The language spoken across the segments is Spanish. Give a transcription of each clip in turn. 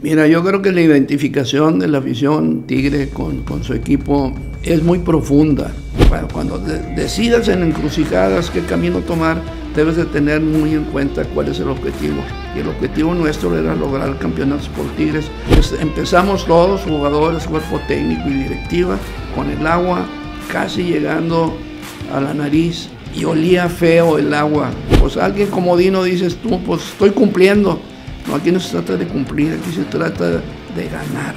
Mira, yo creo que la identificación de la afición Tigre con, su equipo es muy profunda. cuando decidas en encrucijadas qué camino tomar, debes de tener muy en cuenta cuál es el objetivo. Y el objetivo nuestro era lograr campeonatos por Tigres. empezamos todos, jugadores, cuerpo técnico y directiva, con el agua casi llegando a la nariz y olía feo el agua. Pues alguien como Dino dices tú, pues estoy cumpliendo. No, aquí no se trata de cumplir, aquí se trata de ganar.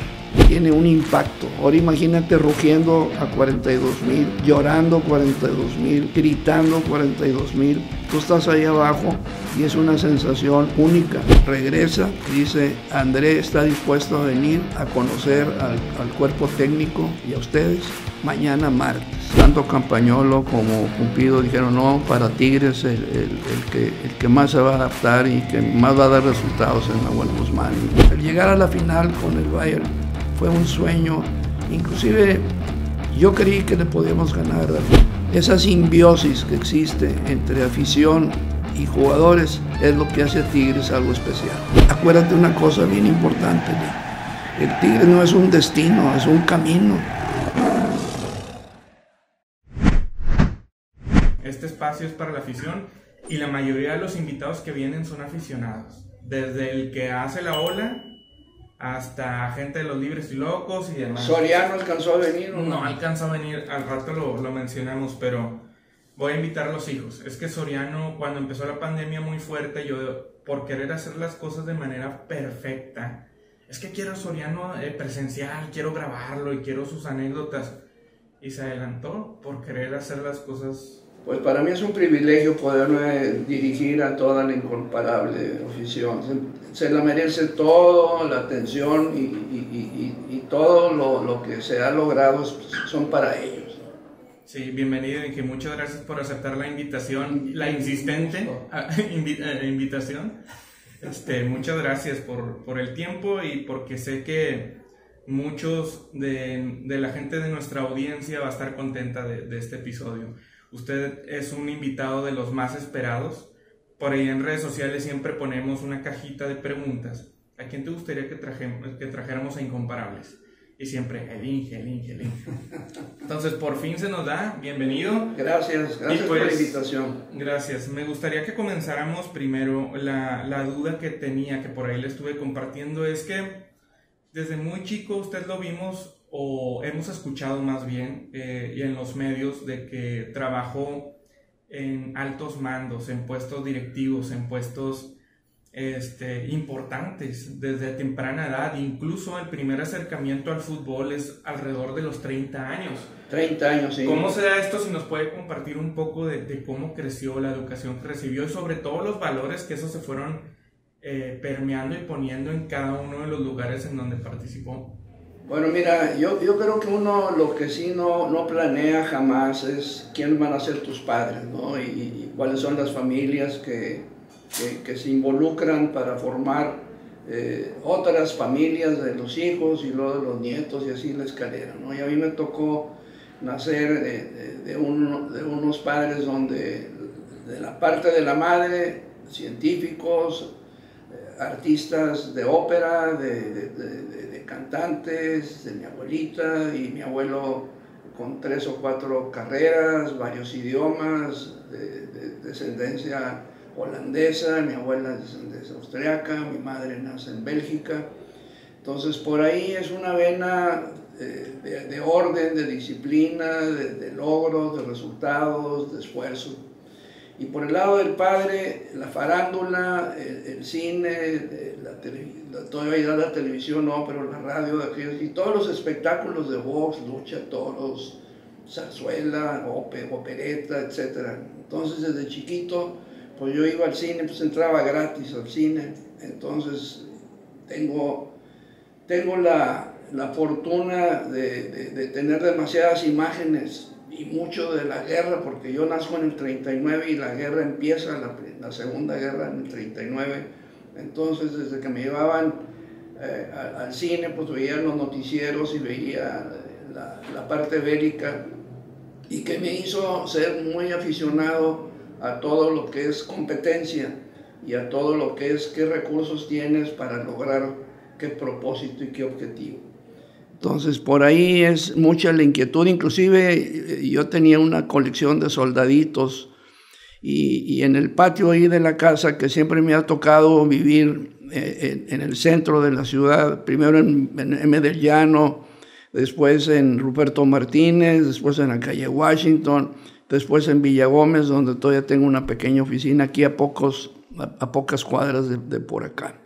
Tiene un impacto. Ahora imagínate rugiendo a 42 mil, llorando 42 mil, gritando 42 mil. Tú estás ahí abajo y es una sensación única. Regresa, dice, André está dispuesto a venir a conocer al cuerpo técnico y a ustedes mañana martes. Tanto Campañolo como Cumpido dijeron, no, para Tigres el, el, que, el que más se va a adaptar y que más va a dar resultados es Nahuel Guzmán. El llegar a la final con el Bayern fue un sueño, inclusive yo creí que le podíamos ganar. Esa simbiosis que existe entre afición y jugadores es lo que hace a Tigres algo especial. Acuérdate una cosa bien importante, el Tigres no es un destino, es un camino. este espacio es para la afición y la mayoría de los invitados que vienen son aficionados. Desde el que hace la ola hasta gente de los libres y locos y demás. Soriano alcanzó a venir. ¿o no? no alcanzó a venir, al rato lo, lo, mencionamos, pero voy a invitar a los hijos. Es que Soriano, cuando empezó la pandemia muy fuerte, yo por querer hacer las cosas de manera perfecta, es que quiero a Soriano presenciar eh, presencial, quiero grabarlo y quiero sus anécdotas. Y se adelantó por querer hacer las cosas pues para mí es un privilegio poderme dirigir a toda la incomparable afición. Se, la merece toda la atención y, todo lo, que se ha logrado son para ellos. Sí, bienvenido y que muchas gracias por aceptar la invitación, la insistente eh, invitación. Este, muchas gracias por, el tiempo y porque sé que muchos de, la gente de nuestra audiencia va a estar contenta de este episodio. Usted es un invitado de los más esperados. Por ahí en redes sociales siempre ponemos una cajita de preguntas. ¿A quién te gustaría que, trajéramos a Incomparables? Y siempre, el Inge, el Inge, Entonces, por fin se nos da. Bienvenido. Gracias, gracias por la pues, invitación. Gracias. Me gustaría que comenzáramos primero. La, la duda que tenía, que por ahí le estuve compartiendo, es que desde muy chico usted lo vimos o hemos escuchado más bien eh, y en los medios de que trabajó en altos mandos, en puestos directivos, en puestos este, importantes desde temprana edad. Incluso el primer acercamiento al fútbol es alrededor de los 30 años. 30 años, sí. ¿Cómo se da esto? Si nos puede compartir un poco de, cómo creció, la educación que recibió y sobre todo los valores que esos se fueron eh, permeando y poniendo en cada uno de los lugares en donde participó. Bueno, mira, yo, creo que uno lo que sí no, no planea jamás es quién van a ser tus padres, ¿no? Y, cuáles son las familias que, se involucran para formar eh, otras familias de los hijos y luego de los nietos y así la escalera, ¿no? Y a mí me tocó nacer de, unos padres donde de la parte de la madre, científicos, eh, artistas de ópera, de cantantes, de mi abuelita y mi abuelo con tres o cuatro carreras, varios idiomas, de, descendencia holandesa, mi abuela es descendencia austriaca, mi madre nace en Bélgica. Entonces por ahí es una vena eh, de, orden, de disciplina, de logros, de resultados, de esfuerzo. Y por el lado del padre, la farándula, el, cine, eh, la, la, todavía la televisión no, pero la radio y todos los espectáculos de box, lucha, toros, zarzuela, opereta, etc. Entonces desde chiquito, pues yo iba al cine, pues entraba gratis al cine. Entonces tengo, tengo la, fortuna de tener demasiadas imágenes y mucho de la guerra, porque yo nací en el 39 y la guerra empieza, la, segunda guerra en el 39. Entonces, desde que me llevaban eh, al, cine, pues veía los noticieros y veía eh, la, parte bélica, y que me hizo ser muy aficionado a todo lo que es competencia y a todo lo que es qué recursos tienes para lograr qué propósito y qué objetivo. Entonces, por ahí es mucha la inquietud. Inclusive eh, yo tenía una colección de soldaditos y, en el patio ahí de la casa, que siempre me ha tocado vivir eh, en, el centro de la ciudad, primero en, Medellano, después en Ruperto Martínez, después en la calle Washington, después en Villa Gómez, donde todavía tengo una pequeña oficina aquí a, pocos, pocas cuadras de por acá.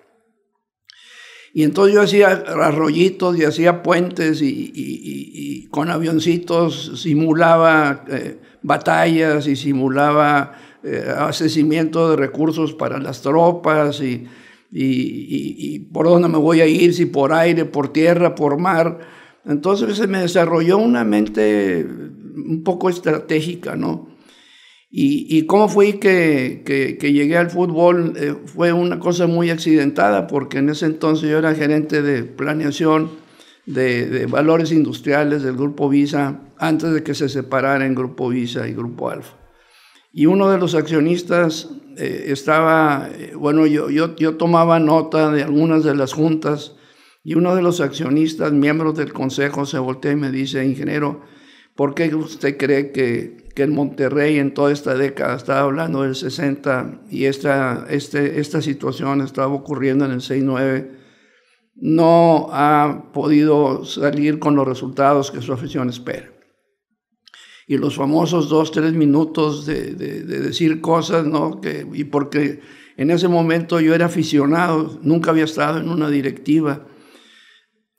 Y entonces yo hacía arrollitos y hacía puentes y, con avioncitos simulaba eh, batallas y simulaba eh, de recursos para las tropas y, y, por dónde me voy a ir, si por aire, por tierra, por mar. Entonces se me desarrolló una mente un poco estratégica, ¿no? Y, cómo fui que, que, llegué al fútbol eh, fue una cosa muy accidentada, porque en ese entonces yo era gerente de planeación de, valores industriales del Grupo Visa, antes de que se separaran Grupo Visa y Grupo Alfa. Y uno de los accionistas eh, estaba, eh, bueno, yo, yo, yo tomaba nota de algunas de las juntas y uno de los accionistas, miembros del consejo, se voltea y me dice, ingeniero, ¿por qué usted cree que que en Monterrey en toda esta década, estaba hablando del 60 y esta, este, esta situación estaba ocurriendo en el 6-9, no ha podido salir con los resultados que su afición espera. Y los famosos dos, tres minutos de, decir cosas, ¿no? Que, y porque en ese momento yo era aficionado, nunca había estado en una directiva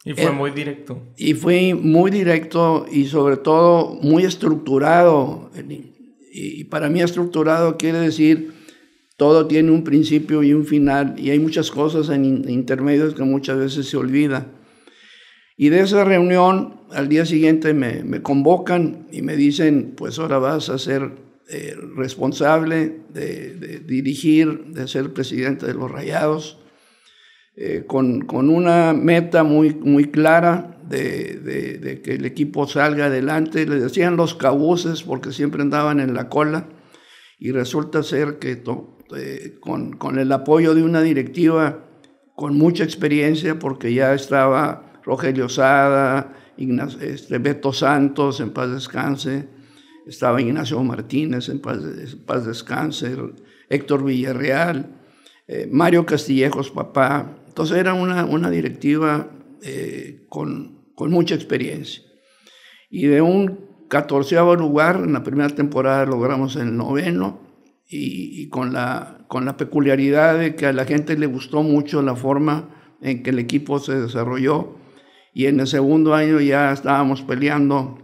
y fue eh, muy directo. Y fue muy directo y sobre todo muy estructurado. Y para mí estructurado quiere decir todo tiene un principio y un final y hay muchas cosas en intermedios que muchas veces se olvida. Y de esa reunión al día siguiente me, me convocan y me dicen, pues ahora vas a ser eh, responsable de, de dirigir, de ser presidente de los Rayados. Eh, con, una meta muy, muy clara de, que el equipo salga adelante. Le decían los cabuces porque siempre andaban en la cola y resulta ser que eh, con, con, el apoyo de una directiva con mucha experiencia, porque ya estaba Rogelio Sada, este, Beto Santos, en paz descanse, estaba Ignacio Martínez, en paz, descanse, Héctor Villarreal, eh, Mario Castillejos, papá, entonces era una, una directiva eh, con, con, mucha experiencia. Y de un catorceavo lugar, en la primera temporada logramos el noveno, y, con, la, con la peculiaridad de que a la gente le gustó mucho la forma en que el equipo se desarrolló, y en el segundo año ya estábamos peleando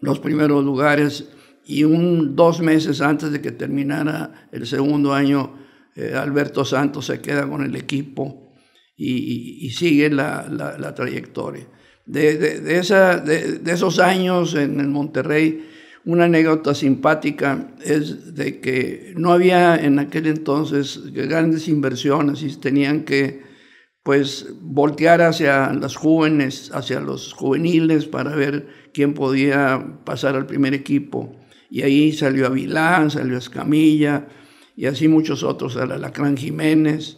los primeros lugares, y un, dos meses antes de que terminara el segundo año, eh, Alberto Santos se queda con el equipo y, sigue la, trayectoria. De, esos años en el Monterrey, una anécdota simpática es de que no había en aquel entonces grandes inversiones y tenían que pues voltear hacia las jóvenes, hacia los juveniles para ver quién podía pasar al primer equipo. Y ahí salió Avilán, salió Escamilla y así muchos otros, Alacrán Jiménez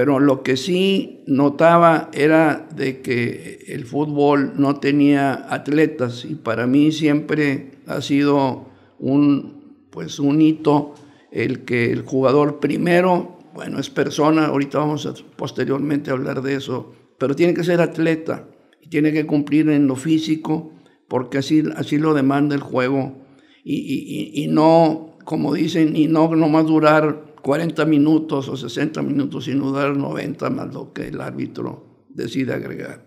pero lo que sí notaba era de que el fútbol no tenía atletas y para mí siempre ha sido un, pues un hito el que el jugador primero, bueno, es persona, ahorita vamos a posteriormente a hablar de eso, pero tiene que ser atleta y tiene que cumplir en lo físico porque así, así lo demanda el juego y, y, no, como dicen, y no nomás durar 40 minutos o 60 minutos sin dudar 90 más lo que el árbitro decide agregar.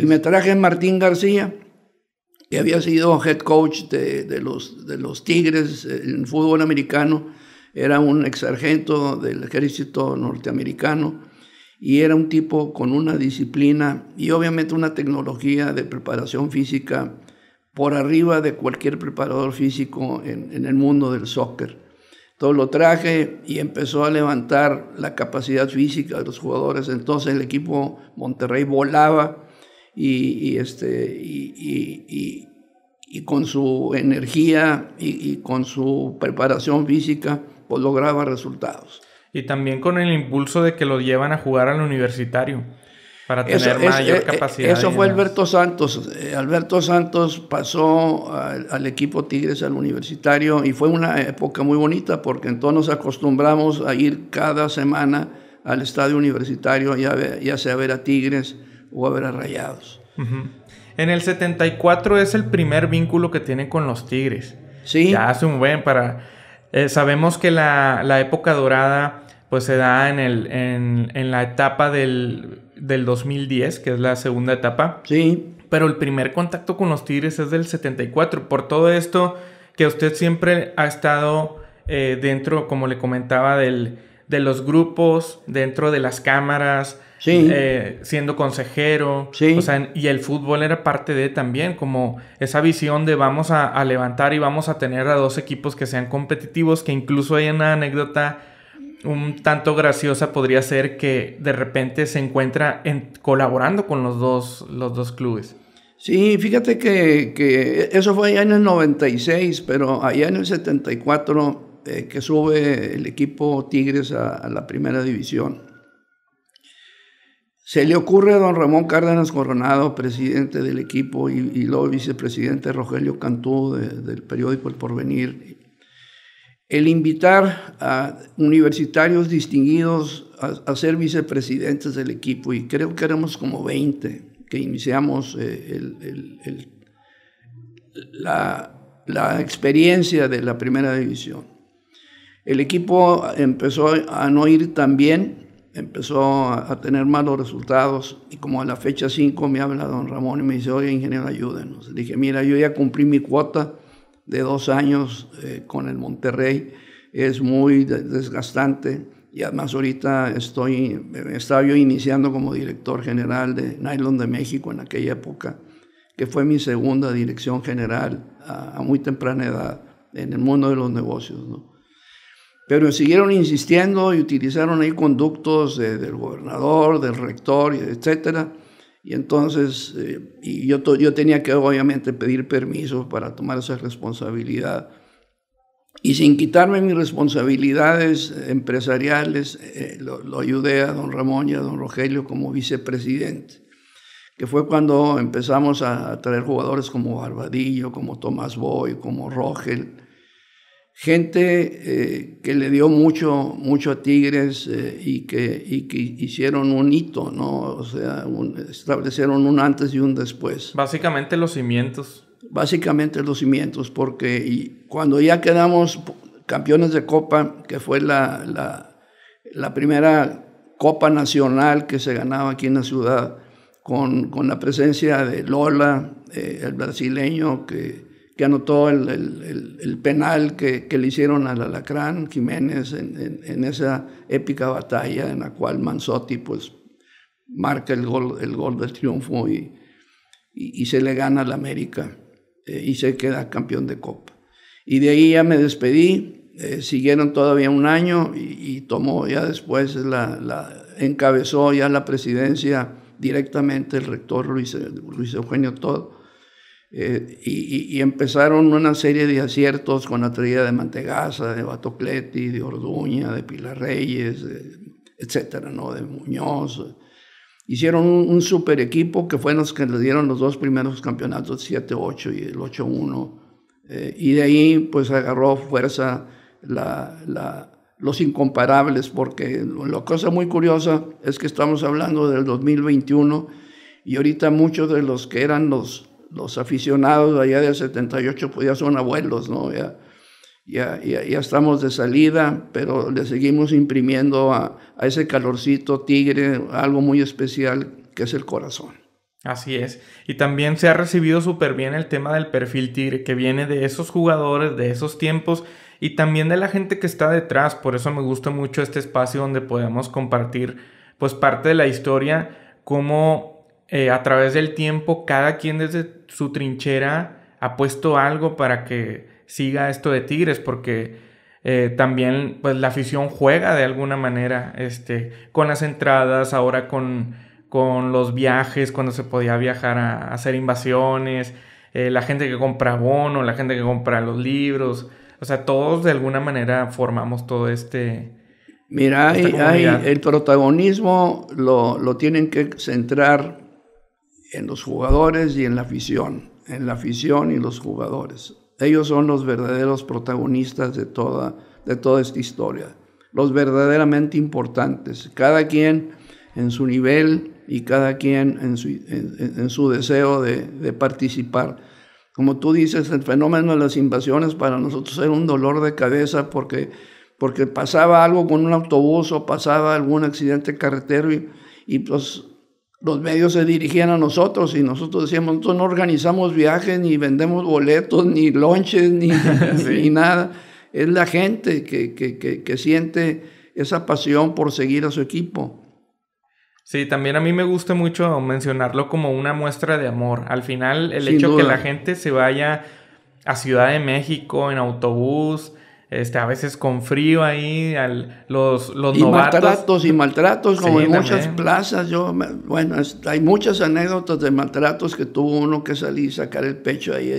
y me traje Martín García, que había sido head coach de, los, de los Tigres en fútbol americano, era un ex sargento del ejército norteamericano y era un tipo con una disciplina y obviamente una tecnología de preparación física por arriba de cualquier preparador físico en, en el mundo del soccer. Todo lo traje y empezó a levantar la capacidad física de los jugadores. Entonces el equipo Monterrey volaba y, este, y, con su energía y, con su preparación física pues, lograba resultados. Y también con el impulso de que lo llevan a jugar al universitario para tener mayor eh, eh, capacidad. Eso fue Alberto Santos. Eh, Alberto Santos pasó al, equipo Tigres, al universitario, y fue una época muy bonita porque entonces nos acostumbramos a ir cada semana al estadio universitario, ya, ya sea a ver a Tigres o a ver a Rayados. En el 74 es el primer vínculo que tiene con los Tigres. Sí. Ya hace un buen para... sabemos que la, época dorada pues se da en, el, en la etapa del del 2010, que es la segunda etapa. Sí. Pero el primer contacto con los Tigres es del 74. Por todo esto que usted siempre ha estado eh, dentro, como le comentaba, del, de los grupos, dentro de las cámaras, eh, siendo consejero. Sí. O sea, y el fútbol era parte de también, como esa visión de vamos a levantar y vamos a tener a dos equipos que sean competitivos, que incluso hay una anécdota un tanto graciosa podría ser que de repente se encuentra colaborando con los dos, los dos clubes. Sí, fíjate que, eso fue allá en el 96, pero allá en el 74 eh, que sube el equipo Tigres a, la primera división. Se le ocurre a don Ramón Cárdenas Coronado, presidente del equipo, y, luego vicepresidente Rogelio Cantú del periódico El Porvenir, el invitar a universitarios distinguidos a, ser vicepresidentes del equipo, y creo que éramos como 20 que iniciamos eh, la, la experiencia de la primera división. El equipo empezó a no ir tan bien, empezó a, tener malos resultados y como a la fecha 5 me habla don Ramón y me dice, oye ingeniero, ayúdenos. dije, mira, yo ya cumplí mi cuota, de dos años eh, con el Monterrey es muy desgastante y además ahorita estoy, eh, estaba yo iniciando como director general de Nylon de México en aquella época, que fue mi segunda dirección general a, muy temprana edad en el mundo de los negocios. Pero siguieron insistiendo y utilizaron ahí conductos del gobernador, del rector, etcétera y entonces eh, yo, yo tenía que obviamente pedir permiso para tomar esa responsabilidad. Y sin quitarme mis responsabilidades empresariales, eh, lo, ayudé a don Ramón y a don Rogelio como vicepresidente, que fue cuando empezamos a, traer jugadores como Barbadillo, como Tomás Boy, como Rogel, gente eh, que le dio mucho, mucho a Tigres eh, y, que, hicieron un hito, ¿no? O sea, establecieron un antes y un después. Básicamente los cimientos. Básicamente los cimientos, porque cuando ya quedamos campeones de Copa, que fue la, primera Copa Nacional que se ganaba aquí en la ciudad, con, la presencia de Lola, eh, el brasileño que que anotó el, el, penal que, que, le hicieron al Alacrán Jiménez en, en, esa épica batalla en la cual Manzotti pues marca el gol, el gol del triunfo y, y, se le gana al América eh, y se queda campeón de Copa. Y de ahí ya me despedí, eh, siguieron todavía un año y, y tomó ya después, la, la, encabezó ya la presidencia directamente el rector Luis, Luis Eugenio Todd eh, y, empezaron una serie de aciertos con la traída de Mantegaza, de Batocleti, de Orduña, de Pilar Reyes, etcétera, ¿no? de Muñoz. Hicieron un, super equipo que fue los que les dieron los dos primeros campeonatos, el 7-8 y el 8-1. Eh, y de ahí pues agarró fuerza la, la, los incomparables, porque la cosa muy curiosa es que estamos hablando del 2021 y ahorita muchos de los que eran los los aficionados allá del 78 pues ya son abuelos, ¿no? Ya, ya, ya, estamos de salida, pero le seguimos imprimiendo a, ese calorcito tigre algo muy especial que es el corazón. Así es. Y también se ha recibido súper bien el tema del perfil tigre, que viene de esos jugadores, de esos tiempos y también de la gente que está detrás. Por eso me gusta mucho este espacio donde podemos compartir pues parte de la historia, cómo eh, a través del tiempo cada quien desde su trinchera ha puesto algo para que siga esto de Tigres, porque eh, también pues la afición juega de alguna manera, este, con las entradas, ahora con, los viajes, cuando se podía viajar a, hacer invasiones, eh, la gente que compra bono, la gente que compra los libros, o sea, todos de alguna manera formamos todo este... Mira, el protagonismo lo, lo tienen que centrar en los jugadores y en la afición, en la afición y los jugadores. Ellos son los verdaderos protagonistas de toda, de toda esta historia, los verdaderamente importantes, cada quien en su nivel y cada quien en su, deseo de, participar. Como tú dices, el fenómeno de las invasiones para nosotros era un dolor de cabeza porque porque pasaba algo con un autobús o pasaba algún accidente carretero y, y pues los medios se dirigían a nosotros y nosotros decíamos, nosotros no organizamos viajes, ni vendemos boletos, ni lonches, ni, nada. Es la gente que, que, siente esa pasión por seguir a su equipo. Sí, también a mí me gusta mucho mencionarlo como una muestra de amor. Al final, el hecho que la gente se vaya a Ciudad de México en autobús, este, a veces con frío ahí, los, los y maltratos, y maltratos, como en muchas plazas. Yo, bueno, hay muchas anécdotas de maltratos que tuvo uno que salir y sacar el pecho ahí.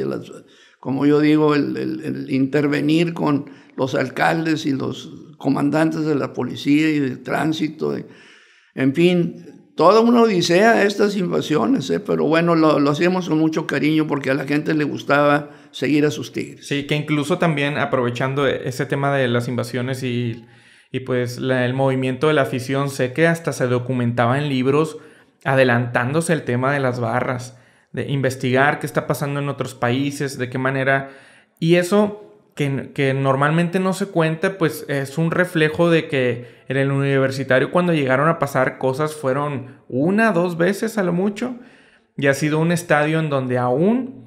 como yo digo, el, intervenir con los alcaldes y los comandantes de la policía y de tránsito. en fin, toda una odisea estas invasiones, ¿eh? pero bueno, lo, lo hacíamos con mucho cariño porque a la gente le gustaba seguir a sus tigres. Sí, que incluso también aprovechando ese tema de las invasiones y, y pues el movimiento de la afición, sé que hasta se documentaba en libros adelantándose el tema de las barras, de investigar qué está pasando en otros países, de qué manera. Y eso que, que, normalmente no se cuenta, pues es un reflejo de que en el universitario cuando llegaron a pasar cosas fueron una, dos veces a lo mucho, y ha sido un estadio en donde aún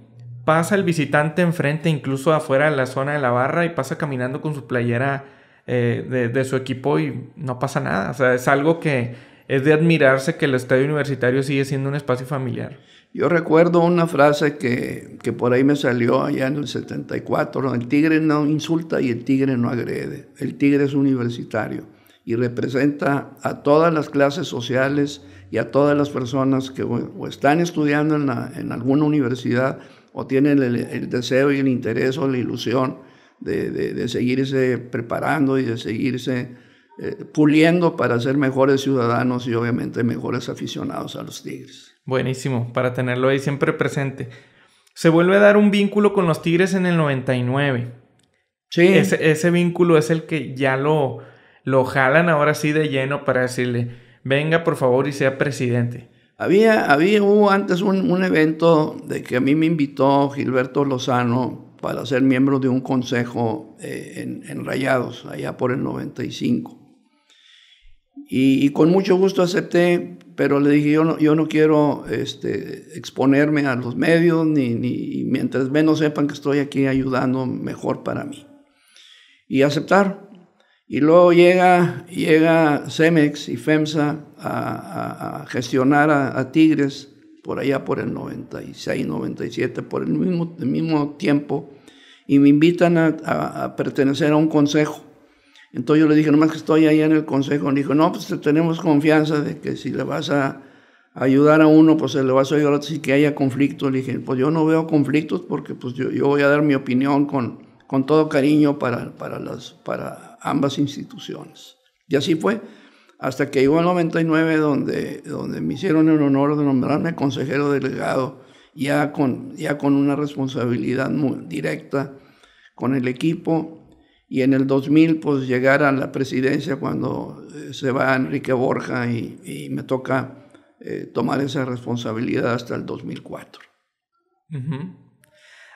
pasa el visitante enfrente, incluso afuera de la zona de la barra, y pasa caminando con su playera eh, de, su equipo y no pasa nada. O sea, es algo que es de admirarse que el estadio universitario sigue siendo un espacio familiar. Yo recuerdo una frase que, que por ahí me salió allá en el 74, el tigre no insulta y el tigre no agrede, el tigre es universitario y representa a todas las clases sociales y a todas las personas que están estudiando en, en alguna universidad o tienen el, deseo y el interés o la ilusión de, seguirse preparando y de seguirse eh, puliendo para ser mejores ciudadanos y obviamente mejores aficionados a los Tigres. Buenísimo, para tenerlo ahí siempre presente. Se vuelve a dar un vínculo con los Tigres en el 99. Sí. Ese, vínculo es el que ya lo, lo jalan ahora sí de lleno para decirle, venga por favor y sea presidente. Había, había hubo antes un, evento de que a mí me invitó Gilberto Lozano para ser miembro de un consejo eh, en, Rayados, allá por el 95. Y, con mucho gusto acepté, pero le dije, yo no, yo no quiero este, exponerme a los medios, ni, ni mientras menos sepan que estoy aquí ayudando, mejor para mí. Y aceptar. Y luego llega, llega Cemex y FEMSA a, gestionar a, Tigres por allá por el 96, 97, por el mismo, mismo tiempo, y me invitan a, pertenecer a un consejo. Entonces yo le dije, nomás que estoy ahí en el consejo, Le dijo, no, pues tenemos confianza de que si le vas a ayudar a uno, pues se le va a ayudar a otro si que haya conflictos. Le dije, pues yo no veo conflictos porque pues yo, yo voy a dar mi opinión con, con todo cariño para, para, las, para ambas instituciones. Y así fue hasta que llegó el 99 donde, donde me hicieron el honor de nombrarme consejero delegado ya con, ya con una responsabilidad muy directa con el equipo y en el 2000 pues llegar a la presidencia cuando eh, se va Enrique Borja y, me toca eh, tomar esa responsabilidad hasta el 2004.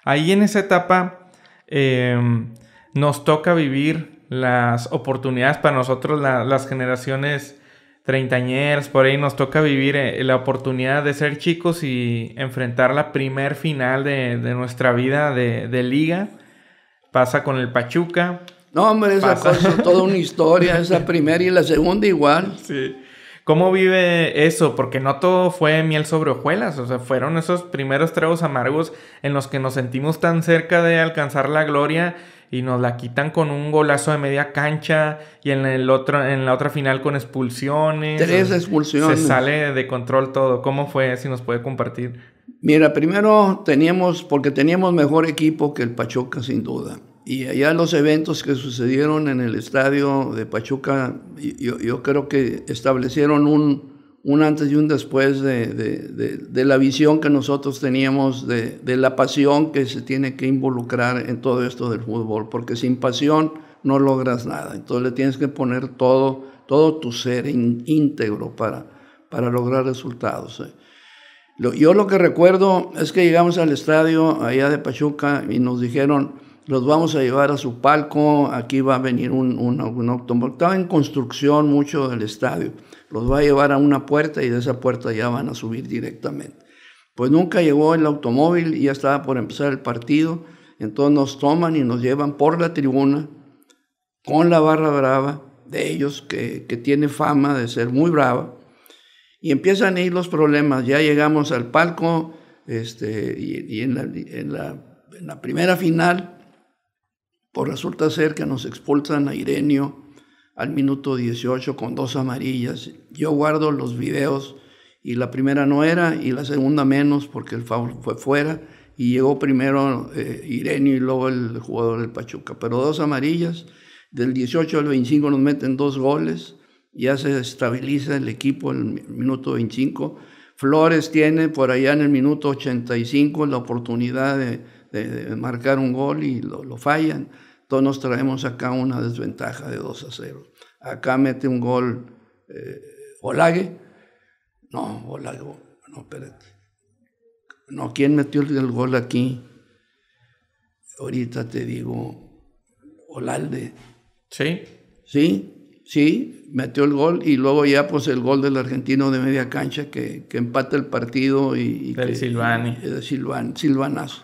Ahí en esa etapa eh, nos toca vivir las oportunidades para nosotros, las generaciones treintañeras, por ahí nos toca vivir eh, la oportunidad de ser chicos y enfrentar la primer final de, nuestra vida de, liga. Pasa con el Pachuca. No, hombre, esa pasa... es toda una historia, esa primera y la segunda igual. Sí. ¿Cómo vive eso? Porque no todo fue miel sobre hojuelas, o sea, fueron esos primeros tragos amargos en los que nos sentimos tan cerca de alcanzar la gloria y nos la quitan con un golazo de media cancha y en, el otro, en la otra final con expulsiones. Tres expulsiones. Se sale de control todo. ¿Cómo fue? Si nos puede compartir. Mira, primero teníamos, porque teníamos mejor equipo que el Pachuca sin duda. Y allá los eventos que sucedieron en el estadio de Pachuca, yo, yo creo que establecieron un, un antes y un después de, la visión que nosotros teníamos, de, la pasión que se tiene que involucrar en todo esto del fútbol, porque sin pasión no logras nada. Entonces le tienes que poner todo, todo tu ser íntegro para, para lograr resultados. Eh. yo lo que recuerdo es que llegamos al estadio allá de Pachuca y nos dijeron, los vamos a llevar a su palco, aquí va a venir un, un, estaba en construcción mucho del estadio los va a llevar a una puerta y de esa puerta ya van a subir directamente. Pues nunca llegó el automóvil y ya estaba por empezar el partido. Entonces nos toman y nos llevan por la tribuna con la barra brava de ellos que, que tiene fama de ser muy brava. Y empiezan a ir los problemas. Ya llegamos al palco este, y, en, la, en, la, primera final, pues resulta ser que nos expulsan a Irenio al minuto 18 con dos amarillas. Yo guardo los videos y la primera no era y la segunda menos porque el foul fue fuera y llegó primero eh, Irene y luego el jugador del Pachuca. Pero dos amarillas, del 18 al 25 nos meten dos goles, ya se estabiliza el equipo en el minuto 25. Flores tiene por allá en el minuto 85 la oportunidad de, marcar un gol y lo fallan nos traemos acá una desventaja de 2 a 0. Acá mete un gol eh, Olague. No, Olague, no, espérate. No, ¿quién metió el, gol aquí? Ahorita te digo, Olalde. Sí. Sí, sí, metió el gol y luego ya pues el gol del argentino de media cancha que, que empata el partido y... y del Silvani. silvanazo.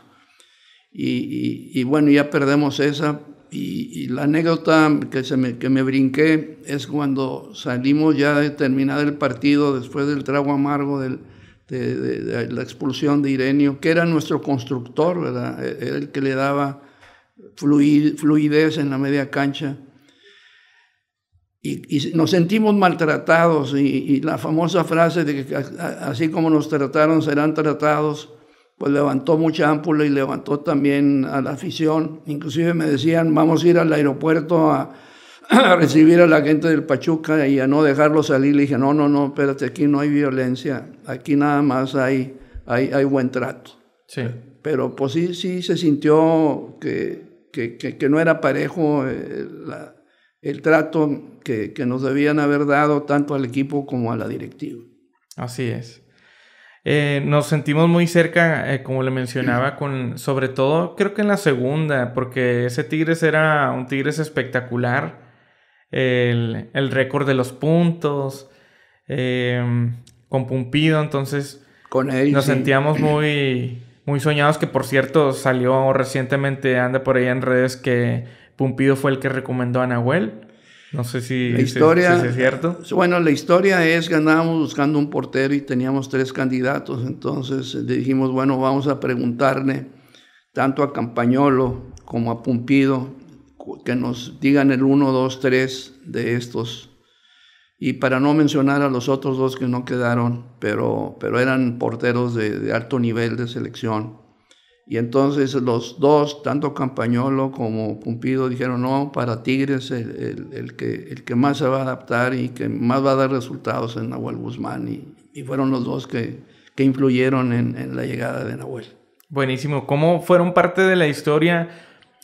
y, bueno, ya perdemos esa, y, la anécdota que, me, que me brinqué es cuando salimos ya de terminar el partido después del trago amargo de, la expulsión de Irenio, que era nuestro constructor, ¿verdad? E, era el que le daba fluidez en la media cancha. Y, nos sentimos maltratados y, y, la famosa frase de que así como nos trataron serán tratados pues levantó mucha ámpula y levantó también a la afición. Inclusive me decían, vamos a ir al aeropuerto a, recibir a la gente del Pachuca y a no dejarlo salir. Le dije, no, no, no, espérate, aquí no hay violencia, aquí nada más hay, hay, hay buen trato. Sí. Pero pues sí, sí se sintió que, que, que, no era parejo eh, el, trato que nos debían haber dado tanto al equipo como a la directiva. Así es. Eh, nos sentimos muy cerca, eh, como le mencionaba, con sobre todo creo que en la segunda, porque ese Tigres era un Tigres espectacular, el, récord de los puntos, em, con Pumpido, entonces nos sentíamos muy, muy soñados, que por cierto salió recientemente, anda por ahí en redes que Pumpido fue el que recomendó a Nahuel. No sé si, la historia, es cierto. Bueno, la historia es ganábamos buscando un portero y teníamos tres candidatos, entonces eh, dijimos, bueno, vamos a preguntarle tanto a Campañolo como a Pumpido que nos digan el uno, dos, tres de estos. Y para no mencionar a los otros dos que no quedaron, pero, pero eran porteros de alto nivel de selección. Y entonces los dos, tanto Campañolo como Pumpido, dijeron, no, para Tigres el, que, el que más se va a adaptar y que más va a dar resultados es Nahuel Guzmán. Y, fueron los dos que, influyeron en, la llegada de Nahuel. Buenísimo. ¿Cómo fueron parte de la historia?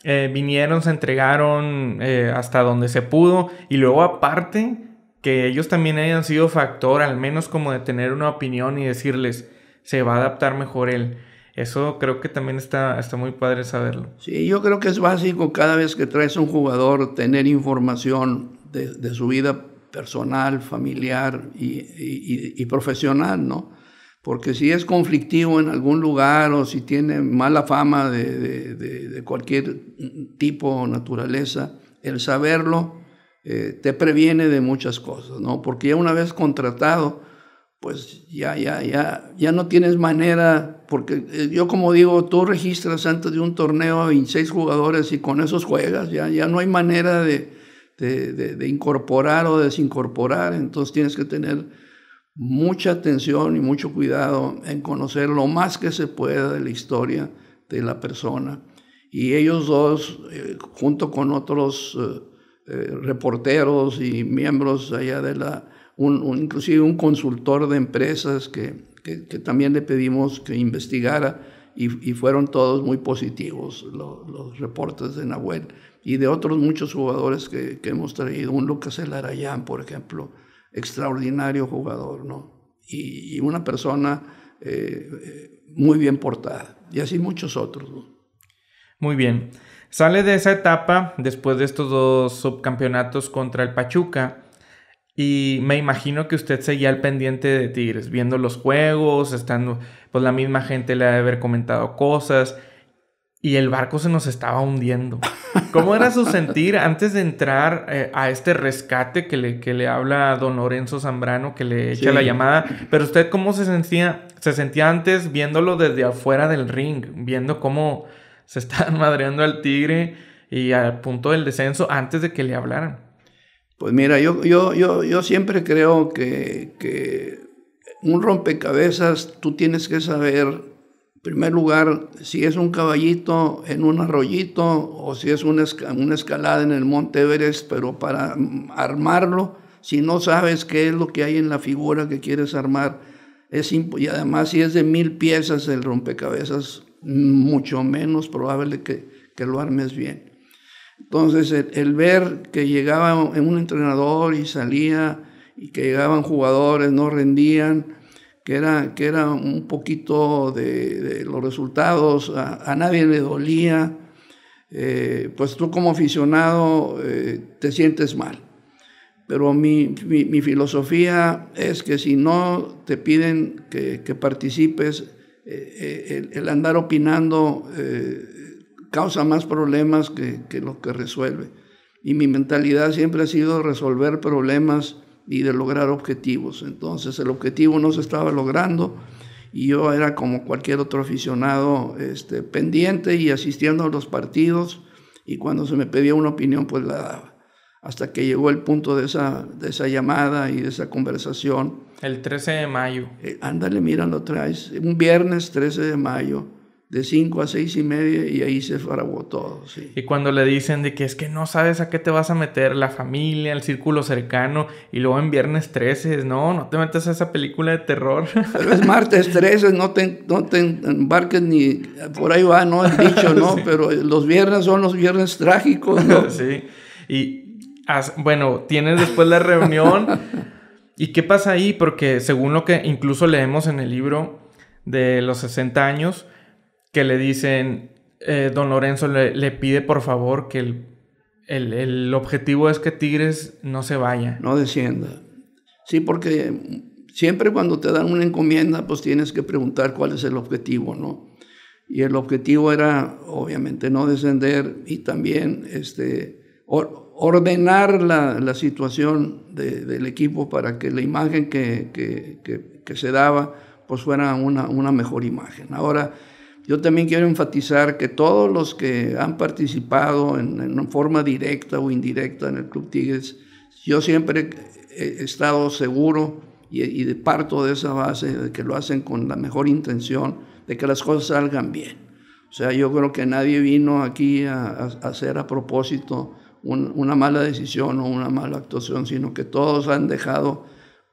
Eh, vinieron, se entregaron eh, hasta donde se pudo. Y luego aparte, que ellos también hayan sido factor, al menos como de tener una opinión y decirles, se va a adaptar mejor él. Eso creo que también está, está muy padre saberlo. Sí, yo creo que es básico cada vez que traes a un jugador tener información de, su vida personal, familiar y, y, profesional, ¿no? Porque si es conflictivo en algún lugar o si tiene mala fama de, de, cualquier tipo o naturaleza, el saberlo eh, te previene de muchas cosas, ¿no? Porque ya una vez contratado, pues ya, ya, ya, ya no tienes manera porque eh, yo como digo, tú registras antes de un torneo a 26 jugadores y con esos juegas, ya, ya no hay manera de, incorporar o desincorporar, entonces tienes que tener mucha atención y mucho cuidado en conocer lo más que se pueda de la historia de la persona. Y ellos dos, eh, junto con otros eh, reporteros y miembros allá de la, inclusive un consultor de empresas que que, también le pedimos que investigara y, fueron todos muy positivos los, reportes de Nahuel y de otros muchos jugadores que, hemos traído, un Lucas Elarayán, por ejemplo, extraordinario jugador, ¿no? Y, una persona eh, eh, muy bien portada, y así muchos otros, Muy bien. Sale de esa etapa, después de estos dos subcampeonatos contra el Pachuca, y me imagino que usted seguía al pendiente de Tigres, viendo los juegos, estando, pues la misma gente le ha de haber comentado cosas y el barco se nos estaba hundiendo. ¿Cómo era su sentir antes de entrar eh, a este rescate que le, que le habla don Lorenzo Zambrano, que le echa la llamada? Pero usted cómo se sentía, se sentía antes viéndolo desde afuera del ring, viendo cómo se está madreando al tigre y al punto del descenso antes de que le hablaran. Pues mira, yo, yo, yo, yo siempre creo que, que un rompecabezas tú tienes que saber, en primer lugar, si es un caballito en un arroyito o si es una, una escalada en el Monte Everest, pero para armarlo, si no sabes qué es lo que hay en la figura que quieres armar, es y además si es de mil piezas el rompecabezas, mucho menos probable que, que lo armes bien. Entonces, el, ver que llegaba un entrenador y salía, y que llegaban jugadores, no rendían, que era, que era un poquito de, los resultados, a, nadie le dolía, eh, pues tú como aficionado eh, te sientes mal. Pero mi, filosofía es que si no te piden que, participes, eh, el, el, andar opinando causa más problemas que, lo que resuelve. Y mi mentalidad siempre ha sido resolver problemas y de lograr objetivos. Entonces el objetivo no se estaba logrando y yo era como cualquier otro aficionado este, pendiente y asistiendo a los partidos y cuando se me pedía una opinión pues la daba. Hasta que llegó el punto de esa, de esa llamada y de esa conversación. El 13 de mayo. Eh, ándale, mira, lo traes. Un viernes 13 de mayo de 5 a 6 y media y ahí se farabó todo. Sí. Y cuando le dicen de que es que no sabes a qué te vas a meter, la familia, el círculo cercano, y luego en viernes 13, no, no te metas a esa película de terror. es martes 13, no te, no te embarques ni por ahí va, no es dicho, ¿no? Pero los viernes son los viernes trágicos, ¿no? sí. Y bueno, tienes después la reunión. ¿Y qué pasa ahí? Porque según lo que incluso leemos en el libro de los 60 años, que le dicen, eh, don Lorenzo le, pide por favor que el, objetivo es que Tigres no se vaya. No descienda. Sí, porque siempre cuando te dan una encomienda, pues tienes que preguntar cuál es el objetivo, ¿no? Y el objetivo era, obviamente, no descender y también este, ordenar la, situación del equipo para que la imagen que, se daba, pues fuera una, una mejor imagen. Ahora, yo también quiero enfatizar que todos los que han participado en, forma directa o indirecta en el Club Tigres, yo siempre he estado seguro y, de parto de esa base de que lo hacen con la mejor intención de que las cosas salgan bien. O sea, yo creo que nadie vino aquí a, hacer a propósito una mala decisión o una mala actuación, sino que todos han dejado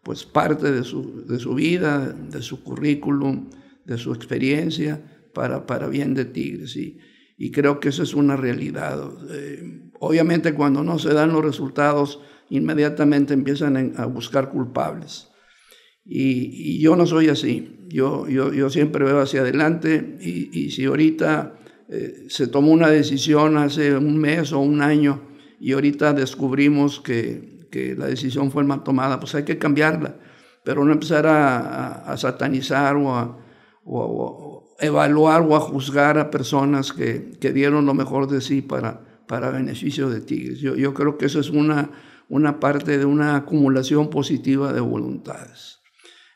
pues parte de su, de su vida, de su currículum, de su experiencia para, para bien de Tigres. Y, y creo que eso es una realidad. Eh, obviamente cuando no se dan los resultados, inmediatamente empiezan a buscar culpables. Y, yo no soy así. Yo, yo, yo siempre veo hacia adelante y, si ahorita eh, se tomó una decisión hace un mes o un año y ahorita descubrimos que, que la decisión fue mal tomada, pues hay que cambiarla, pero no empezar a, a, satanizar o a, evaluar o a juzgar a personas que, dieron lo mejor de sí para, para beneficio de Tigres. Yo, creo que eso es una, una parte de una acumulación positiva de voluntades.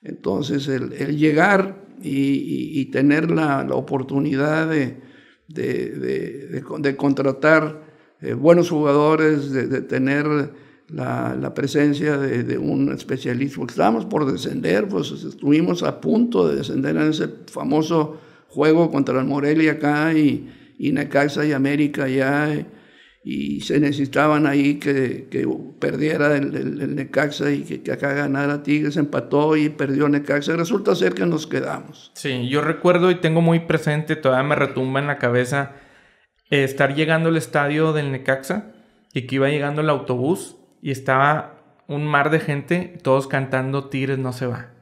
Entonces, el, llegar y, tener la, oportunidad de, contratar eh, buenos jugadores, de, tener la, presencia de, un especialista. estamos por descender, pues estuvimos a punto de descender en ese famoso juego contra el Morelia acá y, y Necaxa y América allá. Y, se necesitaban ahí que, perdiera el, Necaxa y que, acá ganara Tigres, empató y perdió Necaxa. Resulta ser que nos quedamos. Sí, yo recuerdo y tengo muy presente, todavía me retumba en la cabeza estar llegando al estadio del Necaxa y que iba llegando el autobús y estaba un mar de gente, todos cantando Tigres no se va.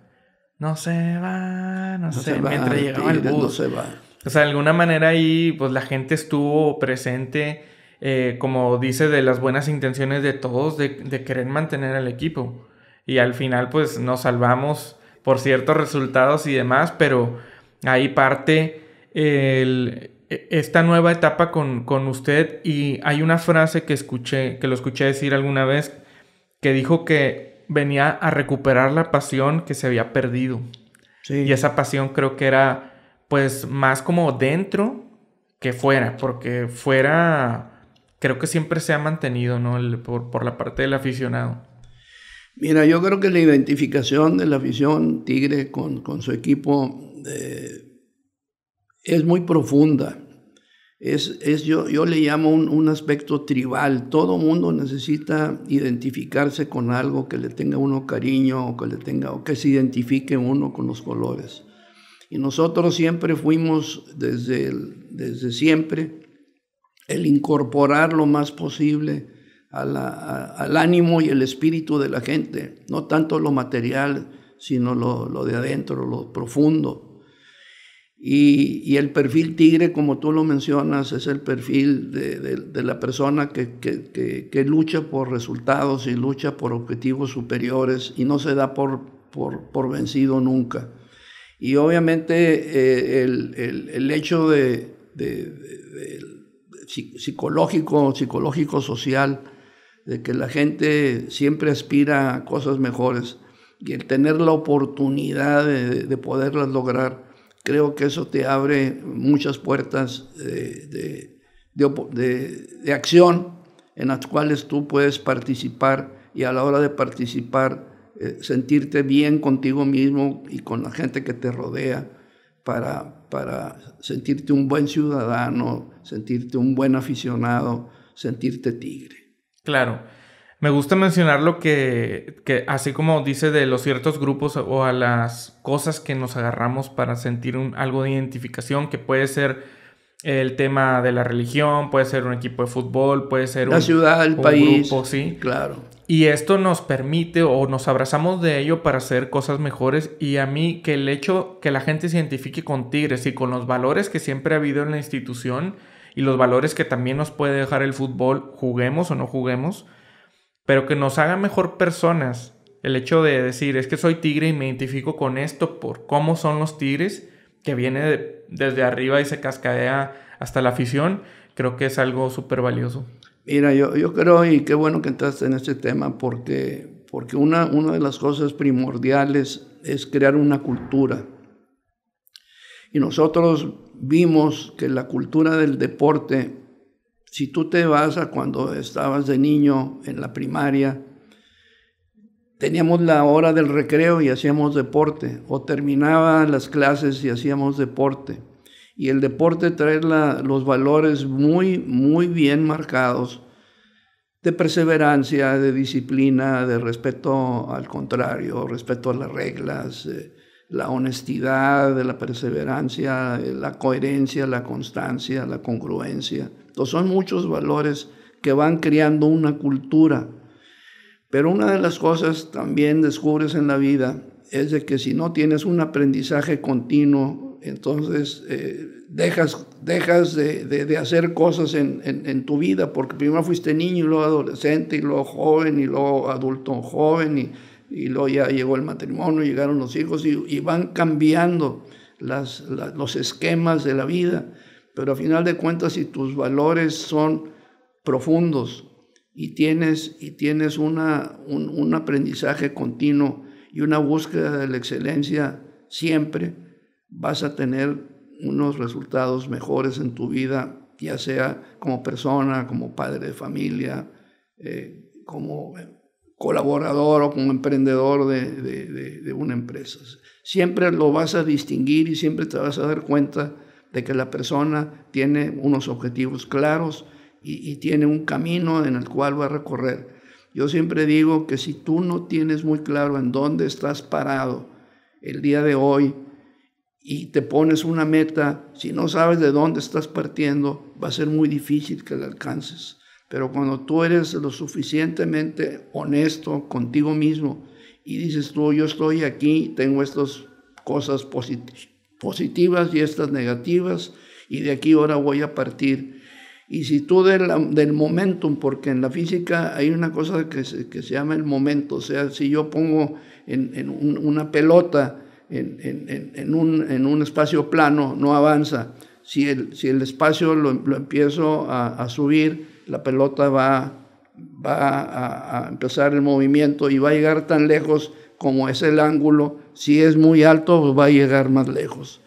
No se va, no, se va, mientras llegaba el bus. se va. O sea, de alguna manera ahí, pues la gente estuvo presente, eh, como dice, de las buenas intenciones de todos de, querer mantener al equipo. Y al final, pues nos salvamos por ciertos resultados y demás, pero ahí parte el, e, esta nueva etapa con, con, usted y hay una frase que escuché, que lo escuché decir alguna vez, que dijo que venía a recuperar la pasión que se había perdido. Y esa pasión creo que era pues más como dentro que fuera, porque fuera creo que siempre se ha mantenido, ¿no? por, la parte del aficionado. Mira, yo creo que la identificación de la afición Tigre con, su equipo eh, es muy profunda es, yo, yo, le llamo un, aspecto tribal. Todo mundo necesita identificarse con algo que le tenga uno cariño o que le tenga o que se identifique uno con los colores. Y nosotros siempre fuimos desde, desde siempre el incorporar lo más posible al ánimo y el espíritu de la gente, no tanto lo material, sino lo, lo de adentro, lo profundo. Y, el perfil tigre, como tú lo mencionas, es el perfil de, la persona que, que, lucha por resultados y lucha por objetivos superiores y no se da por, por, vencido nunca. Y obviamente eh, el, el, hecho de, psicológico, psicológico social, de que la gente siempre aspira a cosas mejores y el tener la oportunidad de poderlas lograr creo que eso te abre muchas puertas de, de, de, acción en las cuales tú puedes participar y a la hora de participar eh, sentirte bien contigo mismo y con la gente que te rodea para, para sentirte un buen ciudadano, sentirte un buen aficionado, sentirte tigre. Claro. Me gusta mencionar lo que, así como dice de los ciertos grupos o a las cosas que nos agarramos para sentir un, algo de identificación, que puede ser el tema de la religión, puede ser un equipo de fútbol, puede ser la un, ciudad, el país, grupo, sí. Claro. Y esto nos permite o nos abrazamos de ello para hacer cosas mejores y a mí que el hecho que la gente se identifique con Tigres y con los valores que siempre ha habido en la institución y los valores que también nos puede dejar el fútbol, juguemos o no juguemos, pero que nos haga mejor personas. El hecho de decir, es que soy tigre y me identifico con esto por cómo son los tigres, que viene desde arriba y se cascadea hasta la afición, creo que es algo súper valioso. Mira, yo, yo creo, y qué bueno que entraste en este tema, porque, porque una, una de las cosas primordiales es crear una cultura. Y nosotros vimos que la cultura del deporte si tú te vas a cuando estabas de niño en la primaria, teníamos la hora del recreo y hacíamos deporte, o terminaba las clases y hacíamos deporte. Y el deporte trae los valores muy, muy bien marcados de perseverancia, de disciplina, de respeto al contrario, respeto a las reglas, eh, la honestidad, la perseverancia, la coherencia, la constancia, la congruencia son muchos valores que van creando una cultura. Pero una de las cosas también descubres en la vida es de que si no tienes un aprendizaje continuo, entonces eh, dejas, de, hacer cosas en, tu vida, porque primero fuiste niño y luego adolescente y luego joven y luego adulto joven y, luego ya llegó el matrimonio, llegaron los hijos y, van cambiando los esquemas de la vida. Pero a final de cuentas, si tus valores son profundos y tienes, y tienes un, aprendizaje continuo y una búsqueda de la excelencia siempre, vas a tener unos resultados mejores en tu vida, ya sea como persona, como padre de familia, eh, como colaborador o como emprendedor de, una empresa. Siempre lo vas a distinguir y siempre te vas a dar cuenta de que la persona tiene unos objetivos claros y, tiene un camino en el cual va a recorrer. Yo siempre digo que si tú no tienes muy claro en dónde estás parado el día de hoy y te pones una meta, si no sabes de dónde estás partiendo, va a ser muy difícil que la alcances. Pero cuando tú eres lo suficientemente honesto contigo mismo y dices tú, yo estoy aquí, tengo estas cosas positivas positivas y estas negativas, y de aquí ahora voy a partir. Y si tú del, del momentum, porque en la física hay una cosa que se, que se llama el momento, o sea, si yo pongo en, una pelota en, un, espacio plano, no avanza. Si el, si el espacio lo, empiezo a, subir, la pelota va, va a empezar el movimiento y va a llegar tan lejos como es el ángulo, si es muy alto, pues va a llegar más lejos.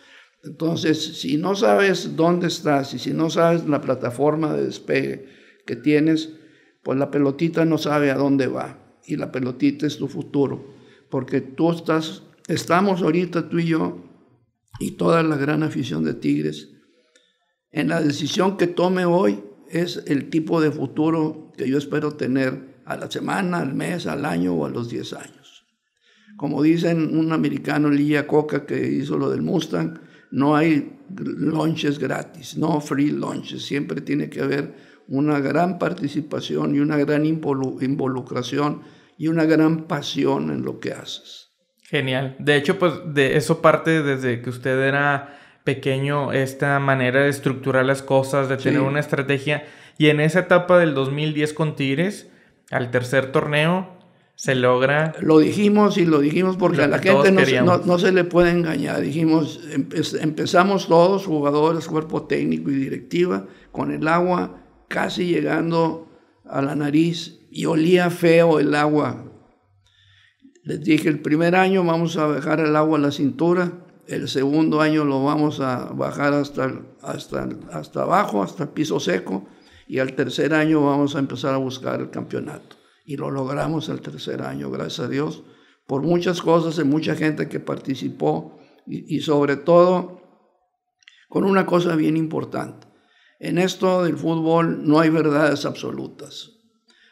Entonces, si no sabes dónde estás y si no sabes la plataforma de despegue que tienes, pues la pelotita no sabe a dónde va y la pelotita es tu futuro, porque tú estás, estamos ahorita tú y yo y toda la gran afición de Tigres, en la decisión que tome hoy es el tipo de futuro que yo espero tener a la semana, al mes, al año o a los 10 años. Como dicen un americano, Lía Coca, que hizo lo del Mustang, no hay lunches gratis, no free lunches. Siempre tiene que haber una gran participación y una gran involucración y una gran pasión en lo que haces. Genial. De hecho, pues de eso parte desde que usted era pequeño, esta manera de estructurar las cosas, de tener una estrategia. Y en esa etapa del 2010 con Tigres, al tercer torneo, se logra. Lo dijimos y lo dijimos porque a la gente no se, le puede engañar. Dijimos, empezamos todos, jugadores, cuerpo técnico y directiva, con el agua casi llegando a la nariz y olía feo el agua. Les dije, el primer año vamos a bajar el agua a la cintura, el segundo año lo vamos a bajar hasta, hasta, hasta abajo, hasta el piso seco, y al tercer año vamos a empezar a buscar el campeonato y lo logramos el tercer año, gracias a Dios, por muchas cosas y mucha gente que participó y, sobre todo con una cosa bien importante. En esto del fútbol no hay verdades absolutas.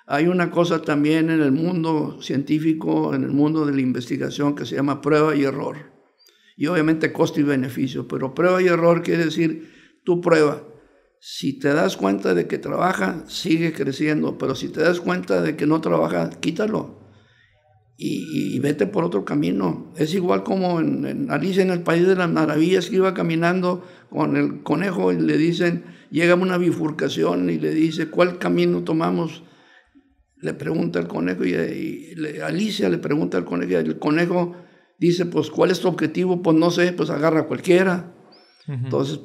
Hay una cosa también en el mundo científico, en el mundo de la investigación que se llama prueba y error. Y obviamente costo y beneficio, pero prueba y error quiere decir tu prueba si te das cuenta de que trabaja, sigue creciendo, pero si te das cuenta de que no trabaja, quítalo y, vete por otro camino. Es igual como en, Alicia en el País de las Maravillas que iba caminando con el conejo y le dicen, llega una bifurcación y le dice, ¿cuál camino tomamos? Le pregunta el conejo y, Alicia le pregunta al conejo y el conejo dice, pues ¿cuál es tu objetivo? Pues no sé, pues agarra cualquiera. Entonces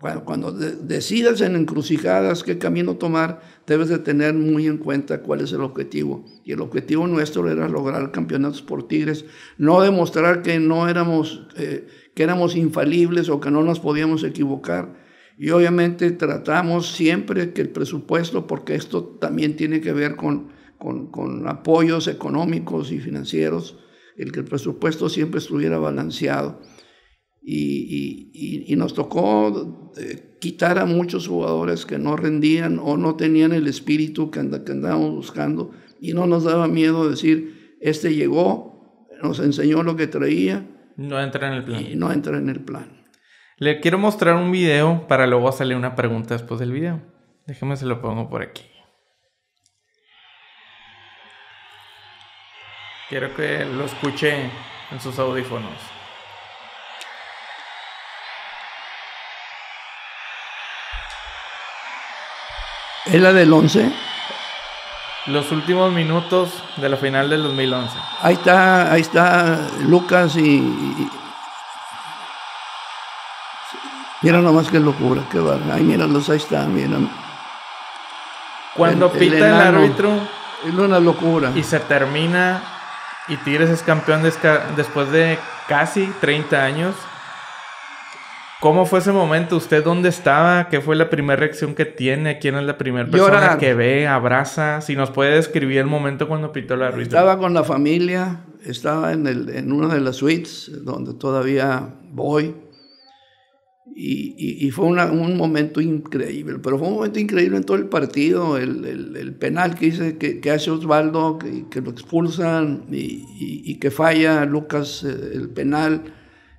cuando, cuando decidas en encrucijadas qué camino tomar, debes de tener muy en cuenta cuál es el objetivo. Y el objetivo nuestro era lograr campeonatos por Tigres, no demostrar que no éramos, eh, que éramos infalibles o que no nos podíamos equivocar. Y obviamente tratamos siempre que el presupuesto, porque esto también tiene que ver con, con, con apoyos económicos y financieros, el que el presupuesto siempre estuviera balanceado y, nos tocó eh, quitar a muchos jugadores que no rendían o no tenían el espíritu que, andábamos buscando y no nos daba miedo decir, este llegó, nos enseñó lo que traía. No entra en el plan. Y no entra en el plan. Le quiero mostrar un video para luego hacerle una pregunta después del video. Déjeme se lo pongo por aquí. Quiero que lo escuche en sus audífonos. ¿Es la del 11? Los últimos minutos de la final del 2011. Ahí está, ahí está Lucas y, Mira nomás qué locura, qué va. Ahí míralos, ahí está, Cuando pita el, árbitro. Es una locura. Y se termina. Y Tigres es campeón después de casi 30 años. ¿Cómo fue ese momento? ¿Usted dónde estaba? ¿Qué fue la primera reacción que tiene? ¿Quién es la primera persona que ve, abraza? Si nos puede describir el momento cuando pitó la rueda. Estaba con la familia, estaba en, el, en una de las suites donde todavía voy. Y, y, fue un momento increíble, pero fue un momento increíble en todo el partido, el, el, penal que, dice que, que hace Osvaldo, que, que, lo expulsan y, y que falla Lucas eh, el penal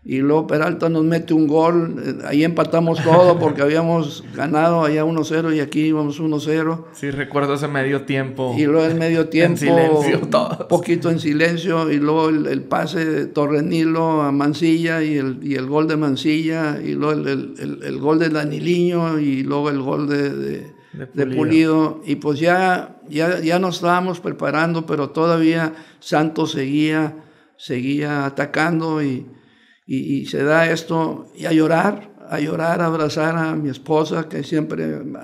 y luego Peralta nos mete un gol, eh, ahí empatamos todo porque habíamos ganado allá 1-0 y aquí íbamos 1-0. Sí, recuerdo ese medio tiempo. Y luego el medio tiempo, Un poquito en silencio, y luego el, pase de Torrenilo a Mancilla y el, y el gol de Mancilla, y luego el, el, gol de Daniliño y luego el gol de, Pulido. de Pulido. Y pues ya, ya, ya nos estábamos preparando, pero todavía Santos seguía, seguía atacando y y, se da esto, y a llorar, a llorar, a abrazar a mi esposa que siempre me,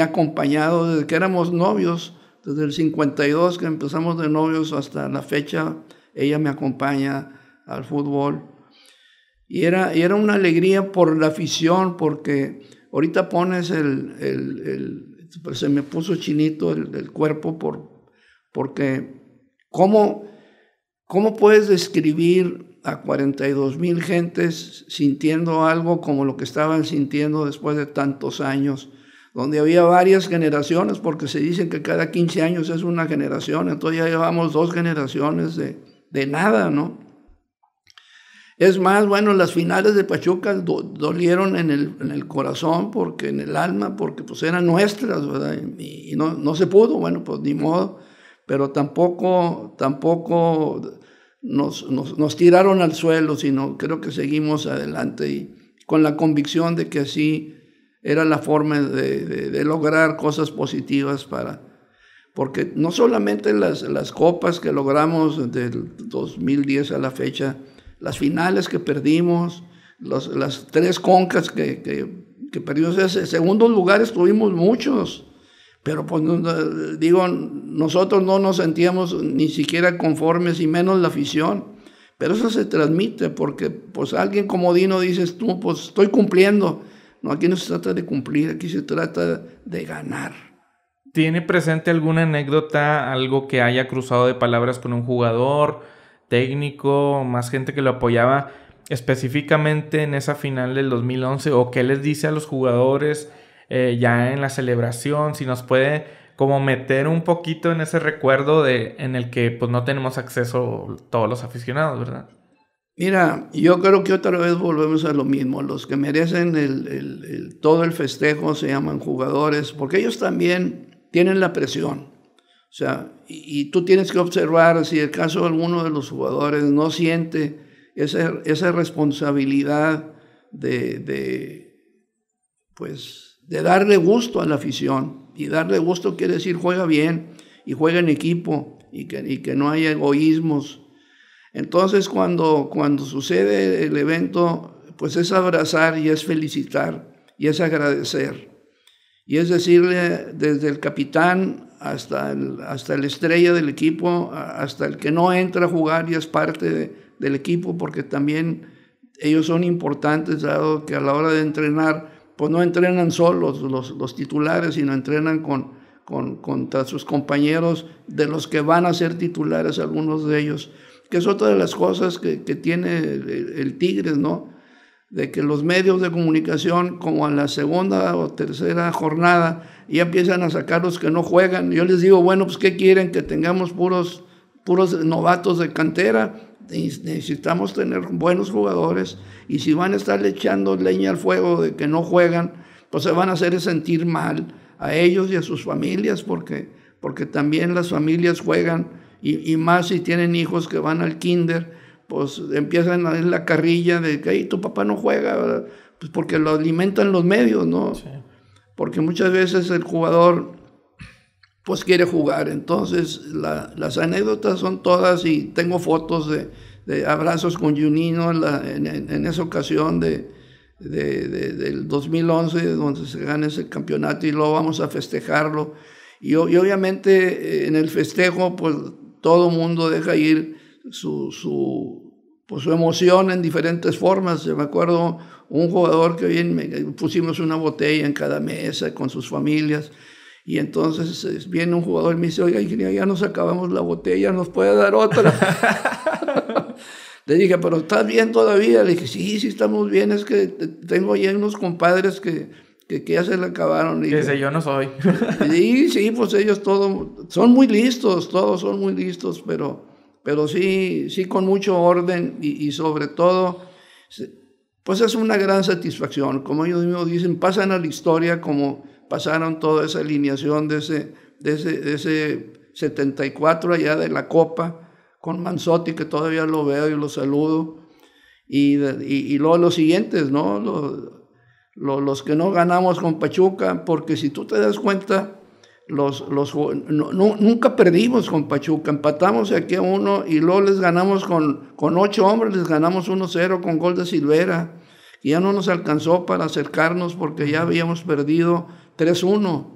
ha acompañado desde que éramos novios, desde el 52 que empezamos de novios hasta la fecha, ella me acompaña al fútbol. Y era, y era una alegría por la afición, porque ahorita pones el, pues se me puso chinito el, el cuerpo por, porque ¿cómo, ¿cómo puedes describir a 42 mil gentes sintiendo algo como lo que estaban sintiendo después de tantos años, donde había varias generaciones, porque se dicen que cada 15 años es una generación, entonces ya llevamos dos generaciones de, nada, ¿no? Es más, bueno, las finales de Pachuca dolieron en el, corazón, porque en el alma, porque pues eran nuestras, ¿verdad? Y, no, no se pudo, bueno, pues ni modo, pero tampoco, tampoco nos, nos, tiraron al suelo, sino creo que seguimos adelante y con la convicción de que así era la forma de, lograr cosas positivas para... Porque no solamente las, copas que logramos del 2010 a la fecha, las finales que perdimos, las tres concas que, que perdimos. En segundo lugar estuvimos muchos. Pero pues, digo, nosotros no nos sentíamos ni siquiera conformes y menos la afición. Pero eso se transmite porque pues alguien como Dino dices tú, pues estoy cumpliendo. No, aquí no se trata de cumplir, aquí se trata de ganar. ¿Tiene presente alguna anécdota, algo que haya cruzado de palabras con un jugador, técnico, más gente que lo apoyaba específicamente en esa final del 2011? ¿O qué les dice a los jugadores? Eh, ya en la celebración, si nos puede como meter un poquito en ese recuerdo de, en el que pues no tenemos acceso todos los aficionados, ¿verdad? Mira, yo creo que otra vez volvemos a lo mismo. Los que merecen el, todo el festejo se llaman jugadores, porque ellos también tienen la presión. O sea, y, tú tienes que observar si el caso de alguno de los jugadores no siente esa, esa responsabilidad de, de, pues, de darle gusto a la afición. Y darle gusto quiere decir juega bien y juega en equipo y que, que no haya egoísmos. Entonces cuando, cuando sucede el evento, pues es abrazar y es felicitar y es agradecer. Y es decirle desde el capitán hasta el, hasta el estrella del equipo, hasta el que no entra a jugar y es parte del equipo, porque también ellos son importantes, dado que a la hora de entrenar pues no entrenan solos los, titulares, sino entrenan con, contra sus compañeros, de los que van a ser titulares algunos de ellos, que es otra de las cosas que, tiene el, Tigres, ¿no? De que los medios de comunicación, como en la segunda o tercera jornada, ya empiezan a sacar los que no juegan. Yo les digo, bueno, pues ¿qué quieren? Que tengamos puros novatos de cantera necesitamos tener buenos jugadores y si van a estar echando leña al fuego de que no juegan, pues se van a hacer sentir mal a ellos y a sus familias porque, porque también las familias juegan y, más si tienen hijos que van al kinder, pues empiezan a en la carrilla de que ahí tu papá no juega, pues porque lo alimentan los medios, ¿no? Porque muchas veces el jugador pues quiere jugar. Entonces las anécdotas son todas y tengo fotos de, abrazos con Junino en, esa ocasión de, del 2011, donde se gana ese campeonato y luego vamos a festejarlo. Y, obviamente eh, en el festejo, pues todo mundo deja ir pues, su, emoción en diferentes formas. Yo me acuerdo un jugador que hoy pusimos una botella en cada mesa con sus familias y entonces viene un jugador y me dice, oiga, ingeniero, ya nos acabamos la botella, ¿nos puede dar otra? Le dije, pero ¿estás bien todavía? Le dije, sí, sí, estamos bien, es que tengo ya unos compadres que, que, que ya se le acabaron. Que sé, yo no soy. Y sí, pues ellos todos son muy listos, todos son muy listos, pero, pero sí, sí con mucho orden y, y sobre todo, pues es una gran satisfacción. Como ellos mismos dicen, pasan a la historia como pasaron toda esa alineación de ese, 74 allá de la Copa, con Manzotti, que todavía lo veo y lo saludo. Y, luego los siguientes, ¿no? Los, que no ganamos con Pachuca, porque si tú te das cuenta, los, los nunca perdimos con Pachuca, empatamos aquí a uno y luego les ganamos con, con ocho hombres, les ganamos 1-0 con gol de Silvera, y ya no nos alcanzó para acercarnos porque ya habíamos perdido 3-1.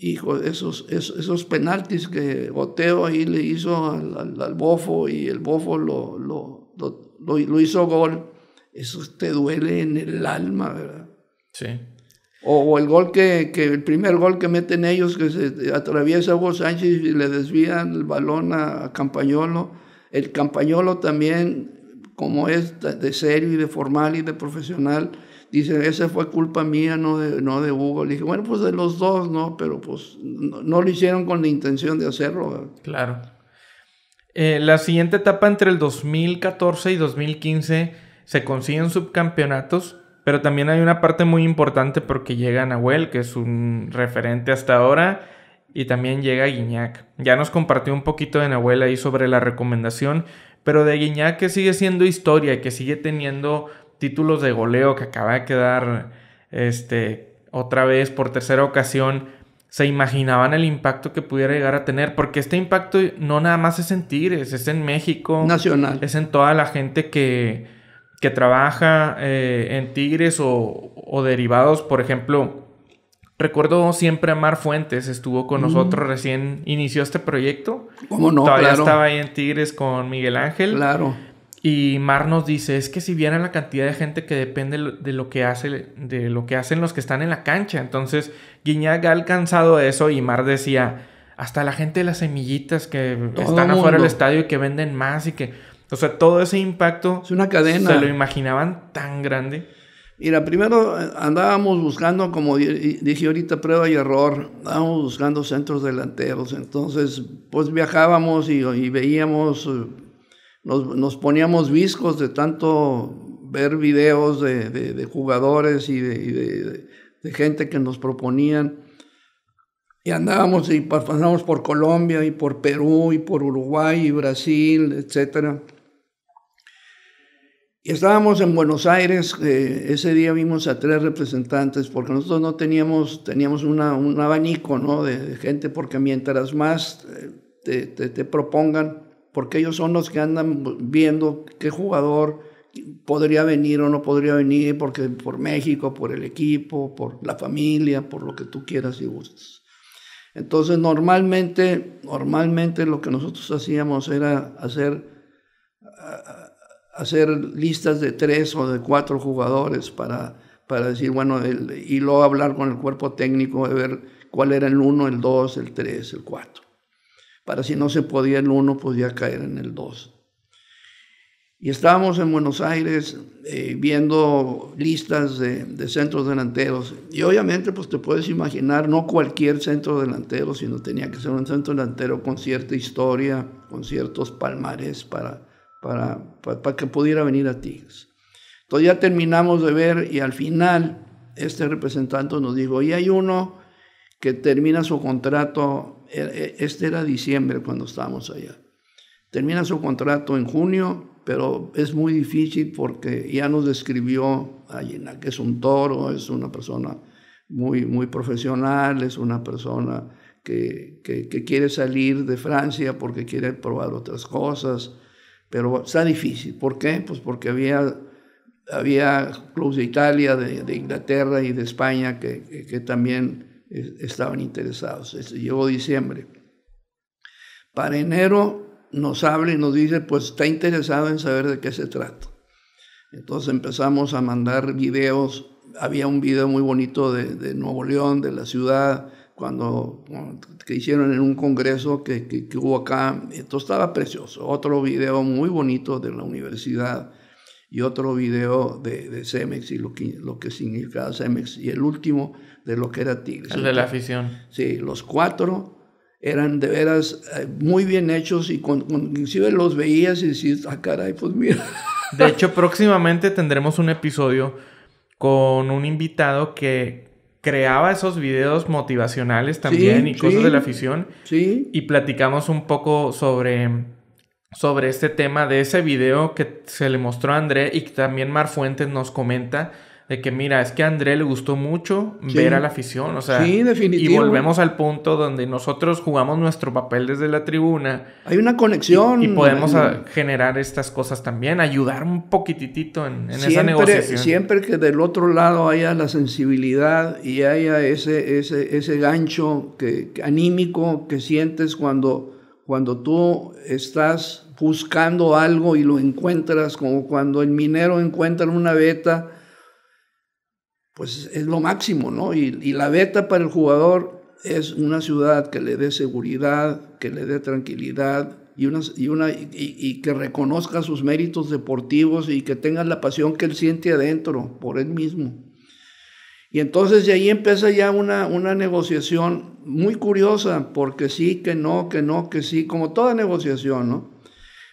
Hijo, esos, esos, esos, penaltis que Goteo ahí le hizo al, Bofo y el Bofo lo, lo, lo, hizo gol, eso te duele en el alma, ¿verdad? Sí. O, el gol que, que, el primer gol que meten ellos, que se atraviesa Hugo Sánchez y le desvían el balón a, a Campañolo. El Campañolo también, como es de serio y de formal y de profesional, Dice, esa fue culpa mía, no de, no de Hugo. Le dije, bueno, pues de los dos, ¿no? Pero pues no, lo hicieron con la intención de hacerlo. Claro. Eh, la siguiente etapa entre el 2014 y 2015 se consiguen subcampeonatos, pero también hay una parte muy importante porque llega Nahuel, que es un referente hasta ahora, y también llega Guiñac. Ya nos compartió un poquito de Nahuel ahí sobre la recomendación, pero de Guiñac que sigue siendo historia y que sigue teniendo títulos de goleo que acaba de quedar este, otra vez por tercera ocasión, se imaginaban el impacto que pudiera llegar a tener, porque este impacto no nada más es en Tigres, es en México. Nacional. Es en toda la gente que, que trabaja eh, en Tigres o, o, derivados, por ejemplo. Recuerdo siempre a Mar Fuentes, estuvo con nosotros, recién inició este proyecto. ¿Cómo no? Todavía estaba ahí en Tigres con Miguel Ángel. Claro. Y Mar nos dice, es que si vieran la cantidad de gente que depende de lo que, hace, de lo que hacen los que están en la cancha. Entonces, Guiñaga ha alcanzado eso y Mar decía, hasta la gente de las semillitas que están afuera del estadio y que venden más y que... O sea, todo ese impacto... Es una cadena. Se lo imaginaban tan grande. Mira, primero eh, andábamos buscando, como dije ahorita, prueba y error, andábamos buscando centros delanteros, entonces pues viajábamos y veíamos eh, nos, poníamos viscos de tanto ver videos de, de, jugadores y, de, de, gente que nos proponían. Y andábamos y pasábamos por Colombia y por Perú y por Uruguay y Brasil, etc. Y estábamos en Buenos Aires, eh, ese día vimos a tres representantes, porque nosotros no teníamos, teníamos una, un abanico ¿no? de, gente, porque mientras más eh, te, te, te propongan, porque ellos son los que andan viendo qué jugador podría venir o no podría venir, porque por México, por el equipo, por la familia, por lo que tú quieras y gustes. Entonces, normalmente, normalmente lo que nosotros hacíamos era hacer, hacer listas de tres o de cuatro jugadores para, para decir, bueno, y luego hablar con el cuerpo técnico de ver cuál era el uno, el dos, el tres, el cuatro para si no se podía el uno, podía caer en el dos. Y estábamos en Buenos Aires eh, viendo listas de, centros delanteros. Y obviamente, pues te puedes imaginar, no cualquier centro delantero, sino tenía que ser un centro delantero con cierta historia, con ciertos palmares para, para, para, que pudiera venir a Tigres. Entonces ya terminamos de ver y al final este representante nos dijo, y hay uno que termina su contrato e, e, este era diciembre cuando estábamos allá. Termina su contrato en junio, pero es muy difícil porque ya nos describió Gina, que es un toro, es una persona muy, muy profesional, es una persona que, que, quiere salir de Francia porque quiere probar otras cosas, pero está difícil. ¿Por qué? Pues porque había había clubes de Italia, de, Inglaterra y de España que, que también estaban interesados. Llegó diciembre. Para enero nos habla y nos dice, pues está interesado en saber de qué se trata. Entonces empezamos a mandar videos. Había un video muy bonito de, Nuevo León, de la ciudad, cuando, que hicieron en un congreso que, que, que, hubo acá. Esto estaba precioso. Otro video muy bonito de la universidad y otro video de, de Cemex y lo que, lo significaba Cemex y el último de lo que era Tigres. El de la afición. Sí, los cuatro eran de veras eh, muy bien hechos y con, inclusive los veías y decías, ah, caray, pues mira. De hecho, próximamente tendremos un episodio con un invitado que creaba esos videos motivacionales también y cosas de la afición. Sí. Y platicamos un poco sobre sobre este tema de ese video que se le mostró a André y que también Mar Fuentes nos comenta de que mira, es que a André le gustó mucho ver a la afición, o sea, y volvemos al punto donde nosotros jugamos nuestro papel desde la tribuna. Hay una conexión. Y, podemos generar estas cosas también, ayudar un poquitito en, esa negociación. Siempre que del otro lado haya la sensibilidad y haya ese, ese, ese gancho que, anímico que sientes cuando cuando tú estás buscando algo y lo encuentras, como cuando el minero encuentra una beta, pues es lo máximo, ¿no? Y, la beta para el jugador es una ciudad que le dé seguridad, que le dé tranquilidad y, una, y, una, y, que reconozca sus méritos deportivos y que tenga la pasión que él siente adentro por él mismo. Y entonces de ahí empieza ya una, una negociación muy curiosa, porque sí, que no, que no, que sí, como toda negociación, ¿no?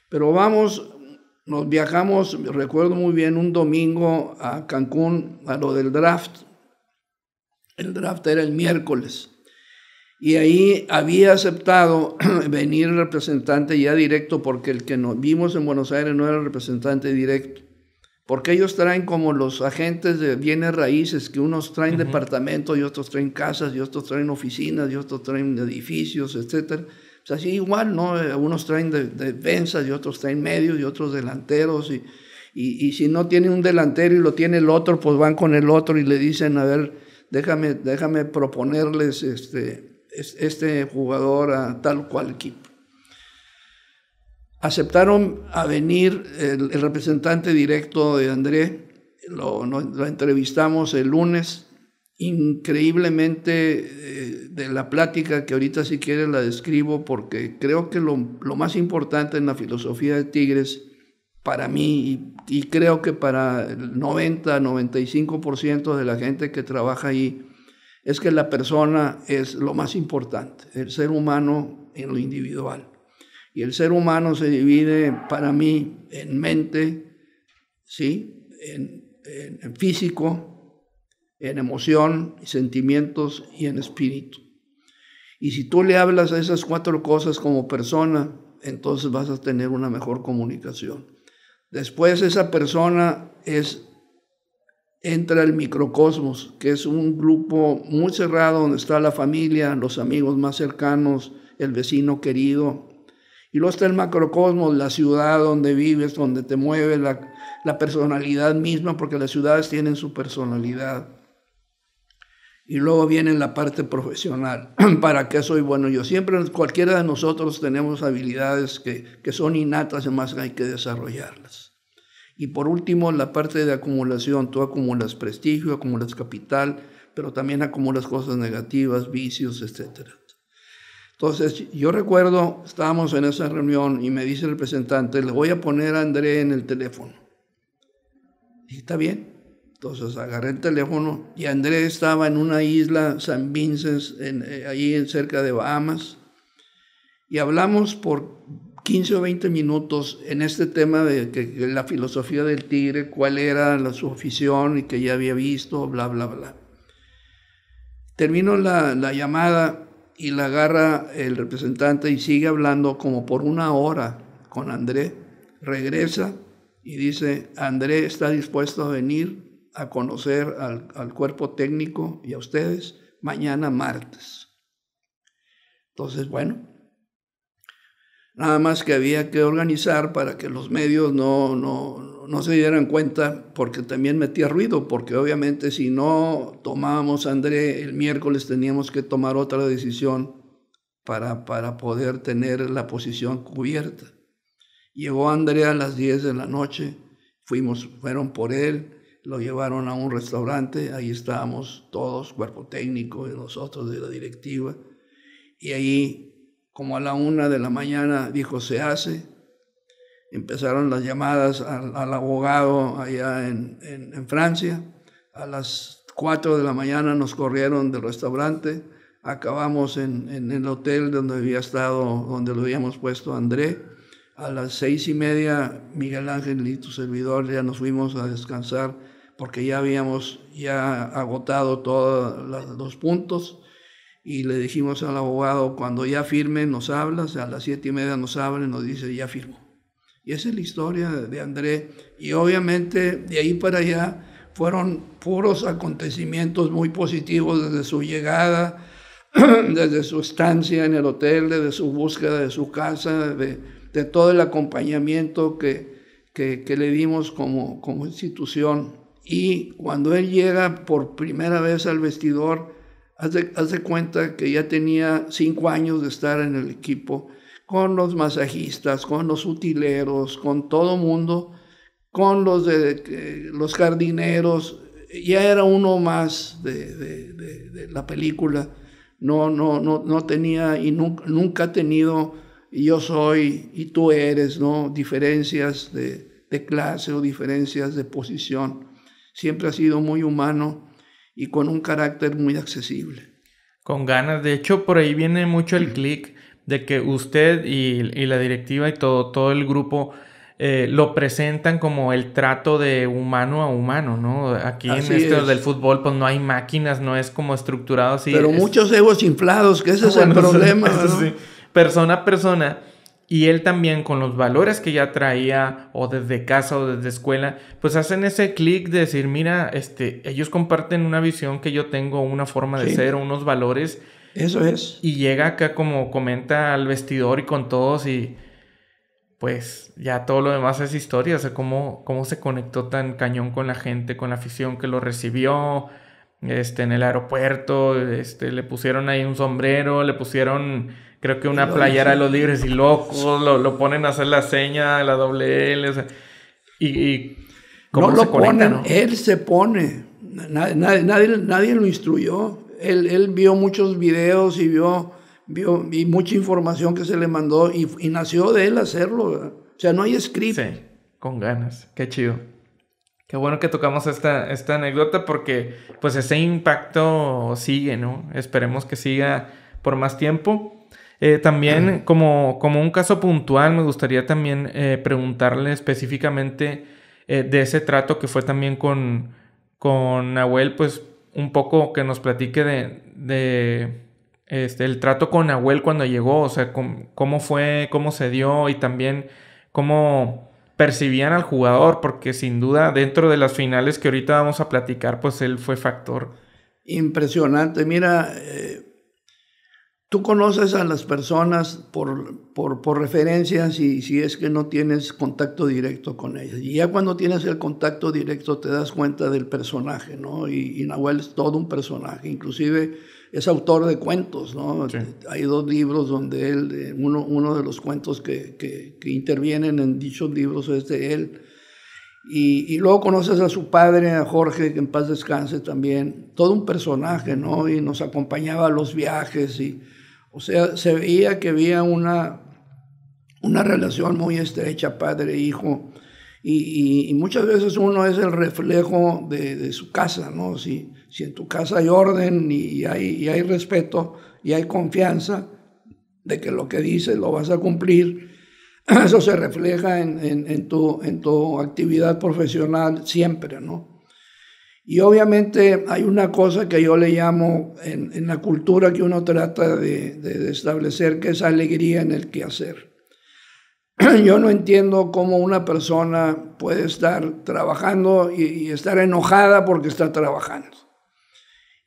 Pero vamos, nos viajamos, recuerdo muy bien, un domingo a Cancún, a lo del draft. El draft era el miércoles. Y ahí había aceptado venir representante ya directo, porque el que nos vimos en Buenos Aires no era representante directo. Porque ellos traen como los agentes de bienes raíces, que unos traen departamentos y otros traen casas y otros traen oficinas y otros traen edificios, etc. O sea, así igual, ¿no? Eh, unos traen de, defensas y otros traen medios y otros delanteros. Y, si no tiene un delantero y lo tiene el otro, pues van con el otro y le dicen, a ver, déjame, déjame proponerles este, este jugador a tal cual equipo aceptaron a venir el, representante directo de André, lo, entrevistamos el lunes, increíblemente eh, de la plática que ahorita si quieres la describo porque creo que lo, lo más importante en la filosofía de Tigres para mí y, y creo que para el 90-95% de la gente que trabaja ahí es que la persona es lo más importante, el ser humano en lo individual. Y el ser humano se divide para mí en mente, ¿sí? en, físico, en emoción, sentimientos y en espíritu. Y si tú le hablas a esas cuatro cosas como persona, entonces vas a tener una mejor comunicación. Después esa persona es entra el microcosmos, que es un grupo muy cerrado donde está la familia, los amigos más cercanos, el vecino querido, y luego está el macrocosmos, la ciudad donde vives, donde te mueves, la, personalidad misma, porque las ciudades tienen su personalidad. Y luego viene la parte profesional. ¿Para qué soy bueno? Yo siempre, cualquiera de nosotros tenemos habilidades que, que son innatas, y además hay que desarrollarlas. Y por último, la parte de acumulación. Tú acumulas prestigio, acumulas capital, pero también acumulas cosas negativas, vicios, etcétera. Entonces, yo recuerdo, estábamos en esa reunión y me dice el representante, le voy a poner a André en el teléfono. Y está bien. Entonces agarré el teléfono y André estaba en una isla, San Vincent, en, eh, ahí cerca de Bahamas. Y hablamos por 15 o 20 minutos en este tema de la filosofía del tigre, cuál era su afición y que ya había visto, bla, bla, bla. Termino la, la llamada y la agarra el representante y sigue hablando como por una hora con André. Regresa y dice, André está dispuesto a venir a conocer al, al cuerpo técnico y a ustedes mañana martes. Entonces, bueno, nada más que había que organizar para que los medios no, no, no se dieron cuenta porque también metía ruido, porque obviamente si no tomábamos André el miércoles teníamos que tomar otra decisión para, para poder tener la posición cubierta. Llegó André a las 10 de la noche, fuimos, fueron por él, lo llevaron a un restaurante, ahí estábamos todos, cuerpo técnico y nosotros de la directiva, y ahí como a la una de la mañana dijo se hace, empezaron las llamadas al, abogado allá en, Francia. A las 4 de la mañana nos corrieron del restaurante. Acabamos en, el hotel donde había estado, donde lo habíamos puesto André. A las seis y media, Miguel Ángel y tu servidor ya nos fuimos a descansar porque ya habíamos ya agotado todos los puntos y le dijimos al abogado, cuando ya firme nos hablas, a las siete y media nos y nos dice, ya firmo. Y esa es la historia de André. Y obviamente de ahí para allá fueron puros acontecimientos muy positivos desde su llegada, desde su estancia en el hotel, desde su búsqueda de su casa, de, todo el acompañamiento que, que, que, le dimos como, como institución. Y cuando él llega por primera vez al vestidor, hace, hace cuenta que ya tenía cinco años de estar en el equipo con los masajistas, con los utileros, con todo mundo, con los, de, los jardineros. Ya era uno más de, de, la película. No, no, no, no tenía y nunca, ha tenido yo soy y tú eres, ¿no? Diferencias de, de clase o diferencias de posición. Siempre ha sido muy humano y con un carácter muy accesible. Con ganas. De hecho, por ahí viene mucho el clic de que usted y, la directiva y todo, todo el grupo eh, lo presentan como el trato de humano a humano, ¿no? Aquí en esto del fútbol, pues no hay máquinas, no es como estructurado así. Pero muchos egos inflados, que ese es el problema. Persona a persona. Y él también con los valores que ya traía o desde casa o desde escuela, pues hacen ese clic de decir, mira, este, ellos comparten una visión que yo tengo, una forma de ser, unos valores eso es. Y llega acá como comenta al vestidor y con todos y pues ya todo lo demás es historia, o sea, cómo, se conectó tan cañón con la gente, con la afición que lo recibió, este, en el aeropuerto, este, le pusieron ahí un sombrero, le pusieron, creo que una playera de los libres y locos, lo, ponen a hacer la seña, la doble L, y, ¿cómo lo ponen, él se pone, nadie, nadie lo instruyó, él, vio muchos videos y vio, y mucha información que se le mandó y, nació de él hacerlo. O sea, no hay script. Sí, con ganas. Qué chido. Qué bueno que tocamos esta, esta anécdota porque pues ese impacto sigue, ¿no? Esperemos que siga por más tiempo. Eh, también como, como un caso puntual me gustaría también eh, preguntarle específicamente eh, de ese trato que fue también con, con Nahuel, pues un poco que nos platique de, este, el trato con Nahuel cuando llegó, o sea, cómo, fue, cómo se dio y también cómo percibían al jugador, porque sin duda dentro de las finales que ahorita vamos a platicar, pues él fue factor. Impresionante, mira, eh, Tú conoces a las personas por, por, referencias y si es que no tienes contacto directo con ellas. Y ya cuando tienes el contacto directo te das cuenta del personaje, ¿no? Y, Nahuel es todo un personaje, inclusive es autor de cuentos, ¿no? Hay dos libros donde él, eh, uno, uno de los cuentos que, que, intervienen en dichos libros es de él. Y, y, luego conoces a su padre, a Jorge, que en paz descanse también, todo un personaje, ¿no? Y nos acompañaba a los viajes y o sea, se veía que había una, una relación muy estrecha padre-hijo. Y, muchas veces uno es el reflejo de, su casa, ¿no? Si, si en tu casa hay orden y hay, respeto y hay confianza de que lo que dices lo vas a cumplir, eso se refleja en, tu, en tu actividad profesional siempre, ¿no? Y obviamente hay una cosa que yo le llamo en, la cultura que uno trata de, establecer, que es alegría en el quehacer. Yo no entiendo cómo una persona puede estar trabajando y estar enojada porque está trabajando.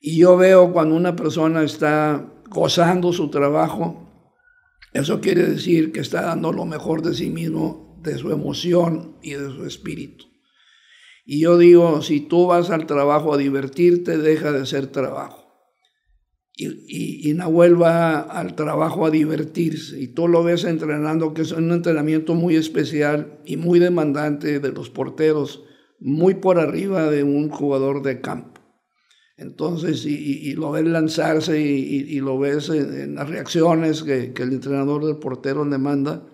Y yo veo cuando una persona está gozando su trabajo, eso quiere decir que está dando lo mejor de sí mismo, de su emoción y de su espíritu. Y yo digo, si tú vas al trabajo a divertirte, deja de ser trabajo. Y, y, y Nahuel va al trabajo a divertirse. Y tú lo ves entrenando, que es un entrenamiento muy especial y muy demandante de los porteros, muy por arriba de un jugador de campo. Entonces, y, lo ves lanzarse y, lo ves en, las reacciones que, que, el entrenador del portero le manda,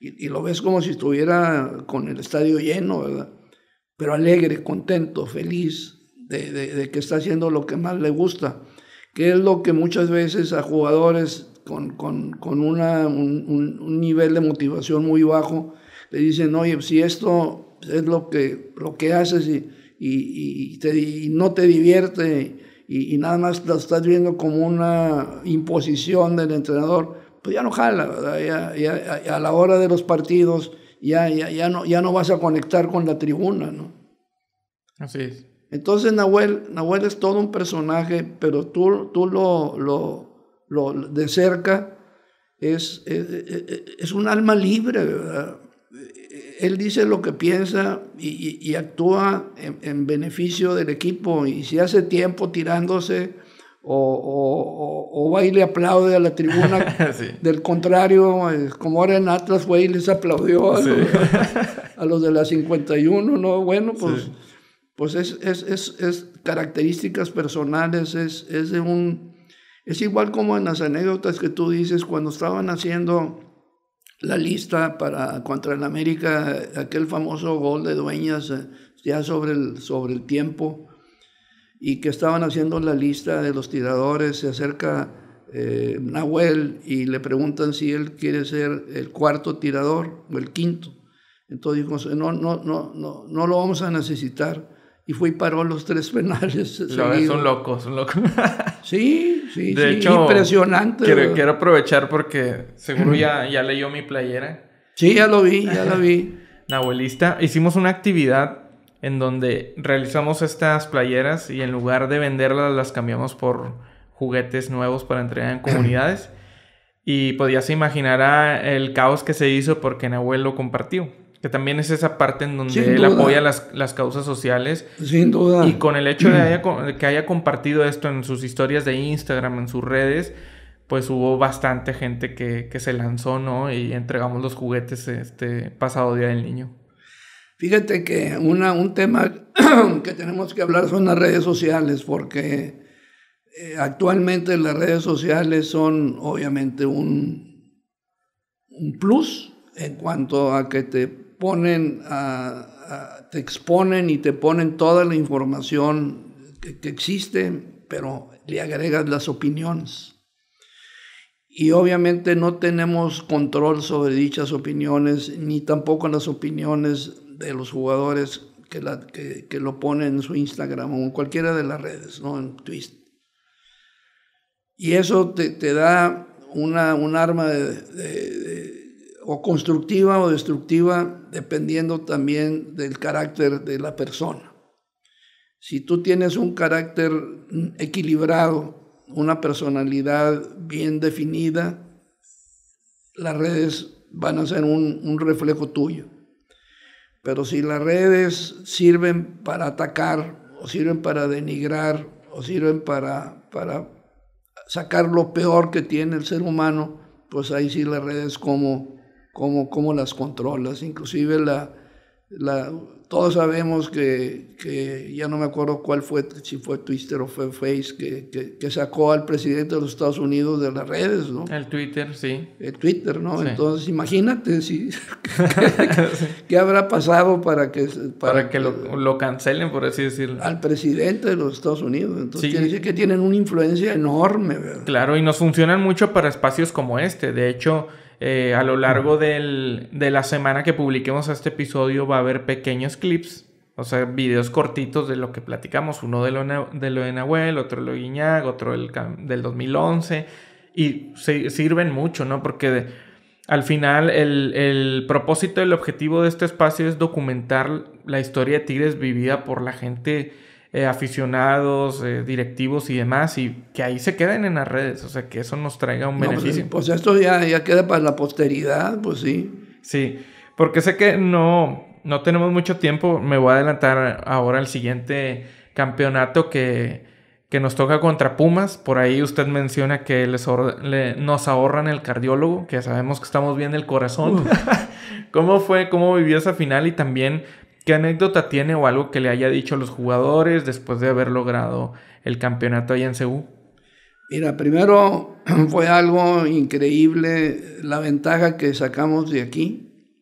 y lo ves como si estuviera con el estadio lleno, ¿verdad? pero alegre, contento, feliz de, de, que está haciendo lo que más le gusta, que es lo que muchas veces a jugadores con, con, con una, un, nivel de motivación muy bajo le dicen, oye, si esto es lo que, lo que haces y, y, y, te, y no te divierte y, nada más lo estás viendo como una imposición del entrenador, pues ya no jala, a la hora de los partidos ya, ya, ya, no, ya no vas a conectar con la tribuna, ¿no? Así es. Entonces Nahuel, Nahuel es todo un personaje, pero tú, tú lo, de cerca, es, es, un alma libre, ¿verdad? Él dice lo que piensa y, actúa en, beneficio del equipo y si hace tiempo tirándose, o, o, le aplaude a la tribuna. Del contrario, como ahora en Atlas, y les aplaudió a, los, de la 51, ¿no? Bueno, pues, pues es, es, características personales, es, es de un... Es igual como en las anécdotas que tú dices, cuando estaban haciendo la lista para contra el América, aquel famoso gol de Dueñas eh, ya sobre el, sobre el tiempo, y que estaban haciendo la lista de los tiradores, se acerca eh, Nahuel y le preguntan si él quiere ser el cuarto tirador o el quinto. Entonces dijo, no, no, no, no, no lo vamos a necesitar. Y fue y paró los tres penales. son locos, son locos. sí, sí, impresionante. Quiero, aprovechar porque seguro ya, ya leyó mi playera. Sí, ya lo vi, ya lo vi. Nahuelista, hicimos una actividad en donde realizamos estas playeras y en lugar de venderlas las cambiamos por juguetes nuevos para entregar en comunidades. y podías pues imaginar el caos que se hizo porque Nahuel lo compartió. Que también es esa parte en donde él apoya las, causas sociales. Sin duda. Y con el hecho de que haya compartido esto en sus historias de Instagram, en sus redes, pues hubo bastante gente que, que se lanzó, ¿no? Y entregamos los juguetes este pasado Día del Niño. Fíjate que un tema que tenemos que hablar son las redes sociales, porque eh, actualmente las redes sociales son obviamente un, un plus en cuanto a que te ponen, te exponen y te ponen toda la información que, que existe, pero le agregas las opiniones. Y obviamente no tenemos control sobre dichas opiniones, ni tampoco las opiniones de los jugadores que, lo ponen en su Instagram o en cualquiera de las redes, ¿no? En Twist. Y eso te, da una, un arma o constructiva o destructiva, dependiendo también del carácter de la persona. Si tú tienes un carácter equilibrado, una personalidad bien definida, las redes van a ser un reflejo tuyo. Pero si las redes sirven para atacar, o sirven para denigrar, o sirven para, para sacar lo peor que tiene el ser humano, pues ahí sí las redes como, como las controlas. Inclusive la, la, todos sabemos que, que, ya no me acuerdo cuál fue, si fue Twitter o fue Face, que, sacó al presidente de los Estados Unidos de las redes, ¿no? El Twitter, sí. El Twitter, ¿no? Entonces, imagínate si, qué habrá pasado para que... Para, que lo, cancelen, por así decirlo. Al presidente de los Estados Unidos. Entonces, quiere decir que tienen una influencia enorme, Claro, y nos funcionan mucho para espacios como este. De hecho... Eh, a lo largo de la semana que publiquemos este episodio va a haber pequeños clips, o sea, videos cortitos de lo que platicamos, uno de lo, de lo Nahuel, otro de lo de otro del, 2011, y sirven mucho, ¿no? Porque al final el, el propósito, el objetivo de este espacio es documentar la historia de Tigres vivida por la gente eh, aficionados, eh, directivos y demás, y que ahí se queden en las redes, o sea, que eso nos traiga un pues, beneficio. Pues, esto ya, ya queda para la posteridad, pues sí. Sí, porque sé que no, no tenemos mucho tiempo, me voy a adelantar ahora al siguiente campeonato que, que nos toca contra Pumas, por ahí usted menciona que les nos ahorran el cardiólogo, que sabemos que estamos bien del corazón. ¿Cómo fue, cómo vivió esa final y también ¿Qué anécdota tiene o algo que le haya dicho a los jugadores después de haber logrado el campeonato allá en Seúl? Mira, primero fue algo increíble la ventaja que sacamos de aquí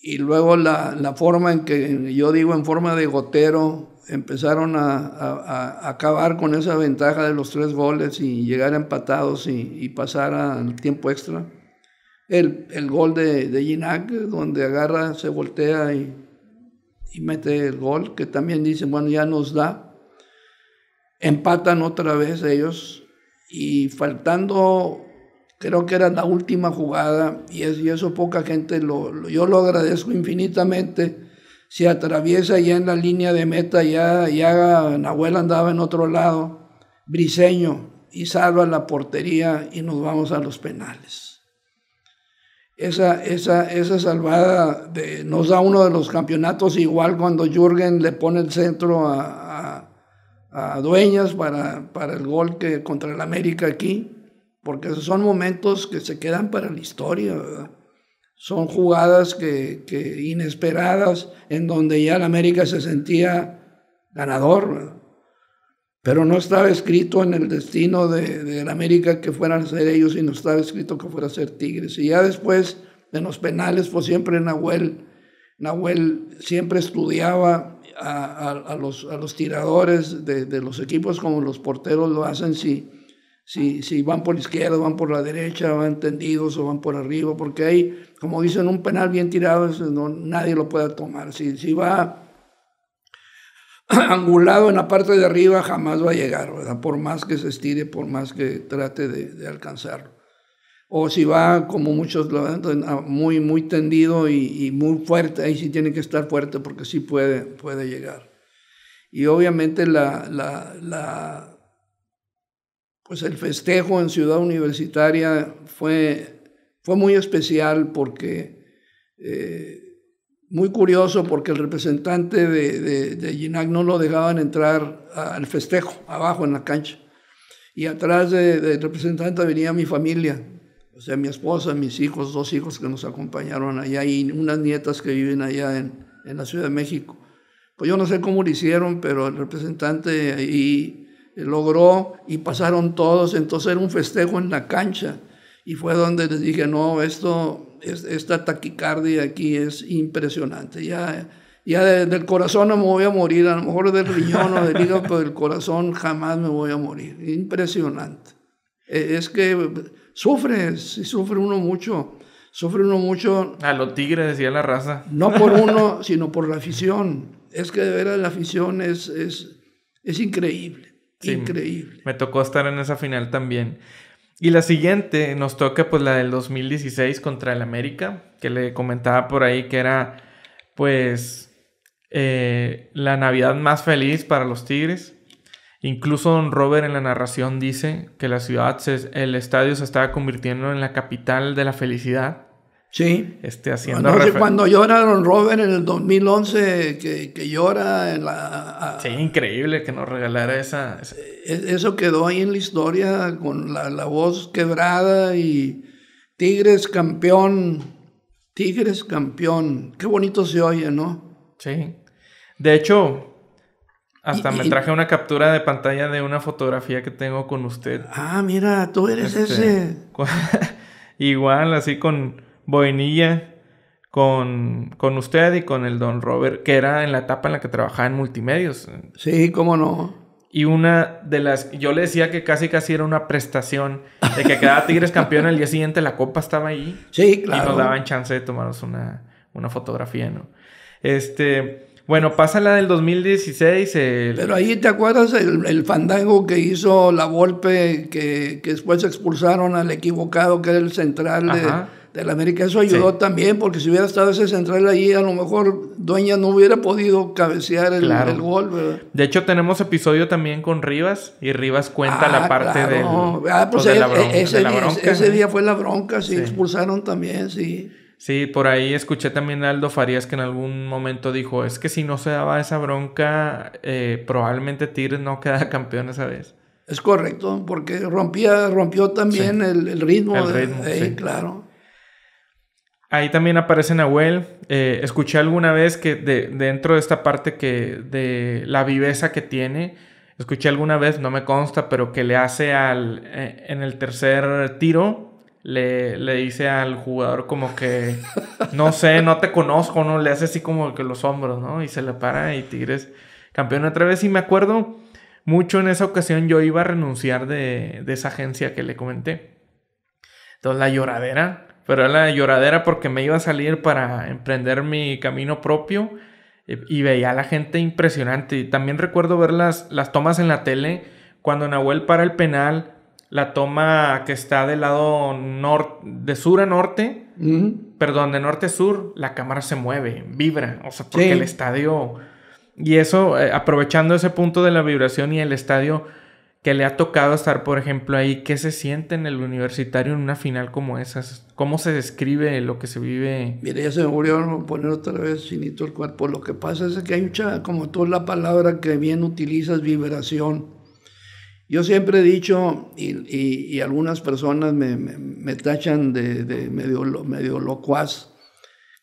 y luego la, forma en que, yo digo en forma de gotero, empezaron a, acabar con esa ventaja de los tres goles y llegar empatados y, pasar al tiempo extra. El, gol de, de donde agarra, se voltea y y mete el gol, que también dicen, bueno, ya nos da. Empatan otra vez ellos y faltando, creo que era la última jugada y, eso poca gente, lo, yo lo agradezco infinitamente. si atraviesa ya en la línea de meta, ya, ya Nahuel andaba en otro lado, Briseño, y salva la portería y nos vamos a los penales esa, esa, esa salvada de, nos da uno de los campeonatos, igual cuando Jürgen le pone el centro a, Dueñas para, para, el gol que contra el América aquí, porque son momentos que se quedan para la historia, Son jugadas que, inesperadas en donde ya el América se sentía ganador, ¿verdad? Pero no estaba escrito en el destino de, de América que fueran a ser ellos y no estaba escrito que fuera a ser Tigres. Y ya después en los penales, pues siempre Nahuel, Nahuel siempre estudiaba a, los, a los, tiradores de, los equipos como los porteros lo hacen si, si, si van por la izquierda, van por la derecha, van tendidos o van por arriba, porque ahí, como dicen, un penal bien tirado, no, nadie lo puede tomar. Si, si va angulado en la parte de arriba jamás va a llegar, Por más que se estire, por más que trate de, alcanzarlo. O si va, como muchos lo muy, muy tendido y, muy fuerte, ahí sí tiene que estar fuerte porque sí puede, puede llegar. Y obviamente la, pues el festejo en Ciudad Universitaria fue, fue muy especial porque... Eh, muy curioso porque el representante de, de, no lo dejaban entrar al festejo, abajo en la cancha. Y atrás del representante venía mi familia, o sea, mi esposa, mis hijos, dos hijos que nos acompañaron allá y unas nietas que viven allá en, en la Ciudad de México. Pues yo no sé cómo lo hicieron, pero el representante ahí eh, logró y pasaron todos, entonces era un festejo en la cancha y fue donde les dije, no, esto, esta taquicardia aquí es impresionante. Ya, ya del corazón no me voy a morir, a lo mejor del riñón o del hígado, pero del corazón jamás me voy a morir. Impresionante. E, es que sufre, si sufre uno mucho. Sufre uno mucho. A los tigres decía la raza. No por uno, sino por la afición. Es que de veras la afición es, es, es increíble. increíble. Me tocó estar en esa final también. Y la siguiente nos toca pues la del 2016 contra el América, que le comentaba por ahí que era pues eh, la Navidad más feliz para los Tigres. Incluso Don Robert en la narración dice que la ciudad, el estadio se estaba convirtiendo en la capital de la felicidad. Sí. Este, haciendo cuando llora Robert en el 2011, que, llora en la... sí, increíble que nos regalara esa, e, Eso quedó ahí en la historia con la, voz quebrada y Tigres campeón, Tigres campeón. Qué bonito se oye, ¿no? Sí. De hecho, hasta me traje una captura de pantalla de una fotografía que tengo con usted. Ah, mira, tú eres este, ese. Igual, así con boinilla con, usted y con el don Robert, que era en la etapa en la que trabajaba en multimedios. Sí, cómo no. Y una de las, yo le decía que casi casi era una prestación de que quedaba Tigres campeón el día siguiente la copa estaba ahí. Sí, claro. Y nos daban chance de tomarnos una, fotografía, ¿no? Este, bueno, pasa la del 2016. Pero ahí te acuerdas el, fandango que hizo la golpe, que, que, después expulsaron al equivocado, que era el central de, el América. Eso ayudó también, porque si hubiera estado ese central ahí, a lo mejor Dueña no hubiera podido cabecear el, gol. De hecho, tenemos episodio también con Rivas, y Rivas cuenta la parte de, la bronca, ese, día fue la bronca, sí, expulsaron también, sí. Sí, por ahí escuché también a Aldo Farías que en algún momento dijo, es que si no se daba esa bronca, eh, probablemente Tigres no queda campeón esa vez. Es correcto, porque rompía, rompió también el, ritmo. ritmo de, sí. claro. Ahí también aparece Nahuel. Eh, escuché alguna vez que de, dentro de esta parte que de la viveza que tiene, escuché alguna vez, no me consta, pero que le hace al eh, en el tercer tiro, le, le, dice al jugador como que, no sé, no te conozco, ¿no? Le hace así como que los hombros, ¿no? Y se le para y Tigres campeón otra vez. Y me acuerdo mucho en esa ocasión yo iba a renunciar de, de esa agencia que le comenté. Entonces la lloradera pero era la lloradera porque me iba a salir para emprender mi camino propio y, veía a la gente impresionante. Y también recuerdo ver las, las tomas en la tele cuando Nahuel para el penal, la toma que está del lado norte, de sur a norte, perdón, de norte a sur, la cámara se mueve, vibra, o sea, porque el estadio, y eso, eh, aprovechando ese punto de la vibración y el estadio, que le ha tocado estar, por ejemplo, ahí, ¿qué se siente en el universitario en una final como esas? ¿Cómo se describe lo que se vive? Mire, ya se me volvió a poner otra vez finito el cuerpo. Lo que pasa es que hay mucha, como tú la palabra que bien utilizas, vibración. Yo siempre he dicho, y, y, algunas personas me, me, tachan de, de, medio, medio locuaz,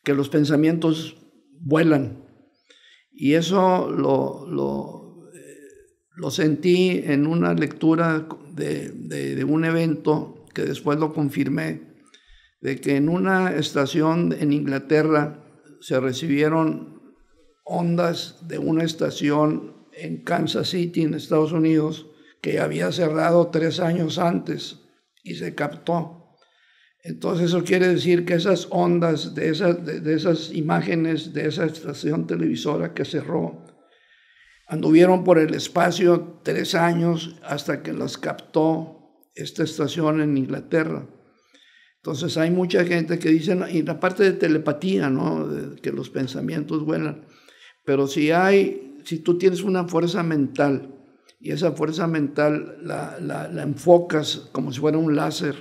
que los pensamientos vuelan. Y eso lo, lo lo sentí en una lectura de, un evento que después lo confirmé, de que en una estación en Inglaterra se recibieron ondas de una estación en Kansas City, en Estados Unidos, que había cerrado tres años antes y se captó. Entonces eso quiere decir que esas ondas de esas, de esas imágenes de esa estación televisora que cerró Anduvieron por el espacio tres años hasta que las captó esta estación en Inglaterra. Entonces hay mucha gente que dice, y la parte de telepatía, ¿no? que los pensamientos vuelan. Pero si hay, si tú tienes una fuerza mental y esa fuerza mental la, la enfocas como si fuera un láser,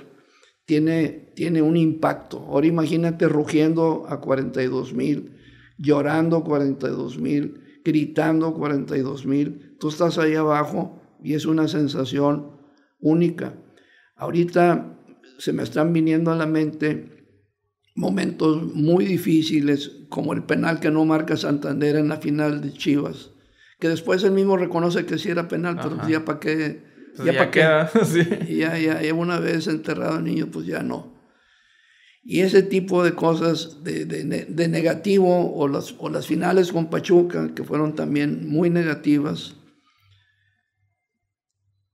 tiene, tiene un impacto. Ahora imagínate rugiendo a 42 mil, llorando 42 mil gritando 42 mil, tú estás ahí abajo y es una sensación única. Ahorita se me están viniendo a la mente momentos muy difíciles, como el penal que no marca Santander en la final de Chivas, que después él mismo reconoce que sí era penal, pero pues ya para qué, pues ya, ya para qué, sí. ya, ya, ya una vez enterrado el niño, pues ya no. Y ese tipo de cosas de, negativo o las, o las finales con Pachuca, que fueron también muy negativas,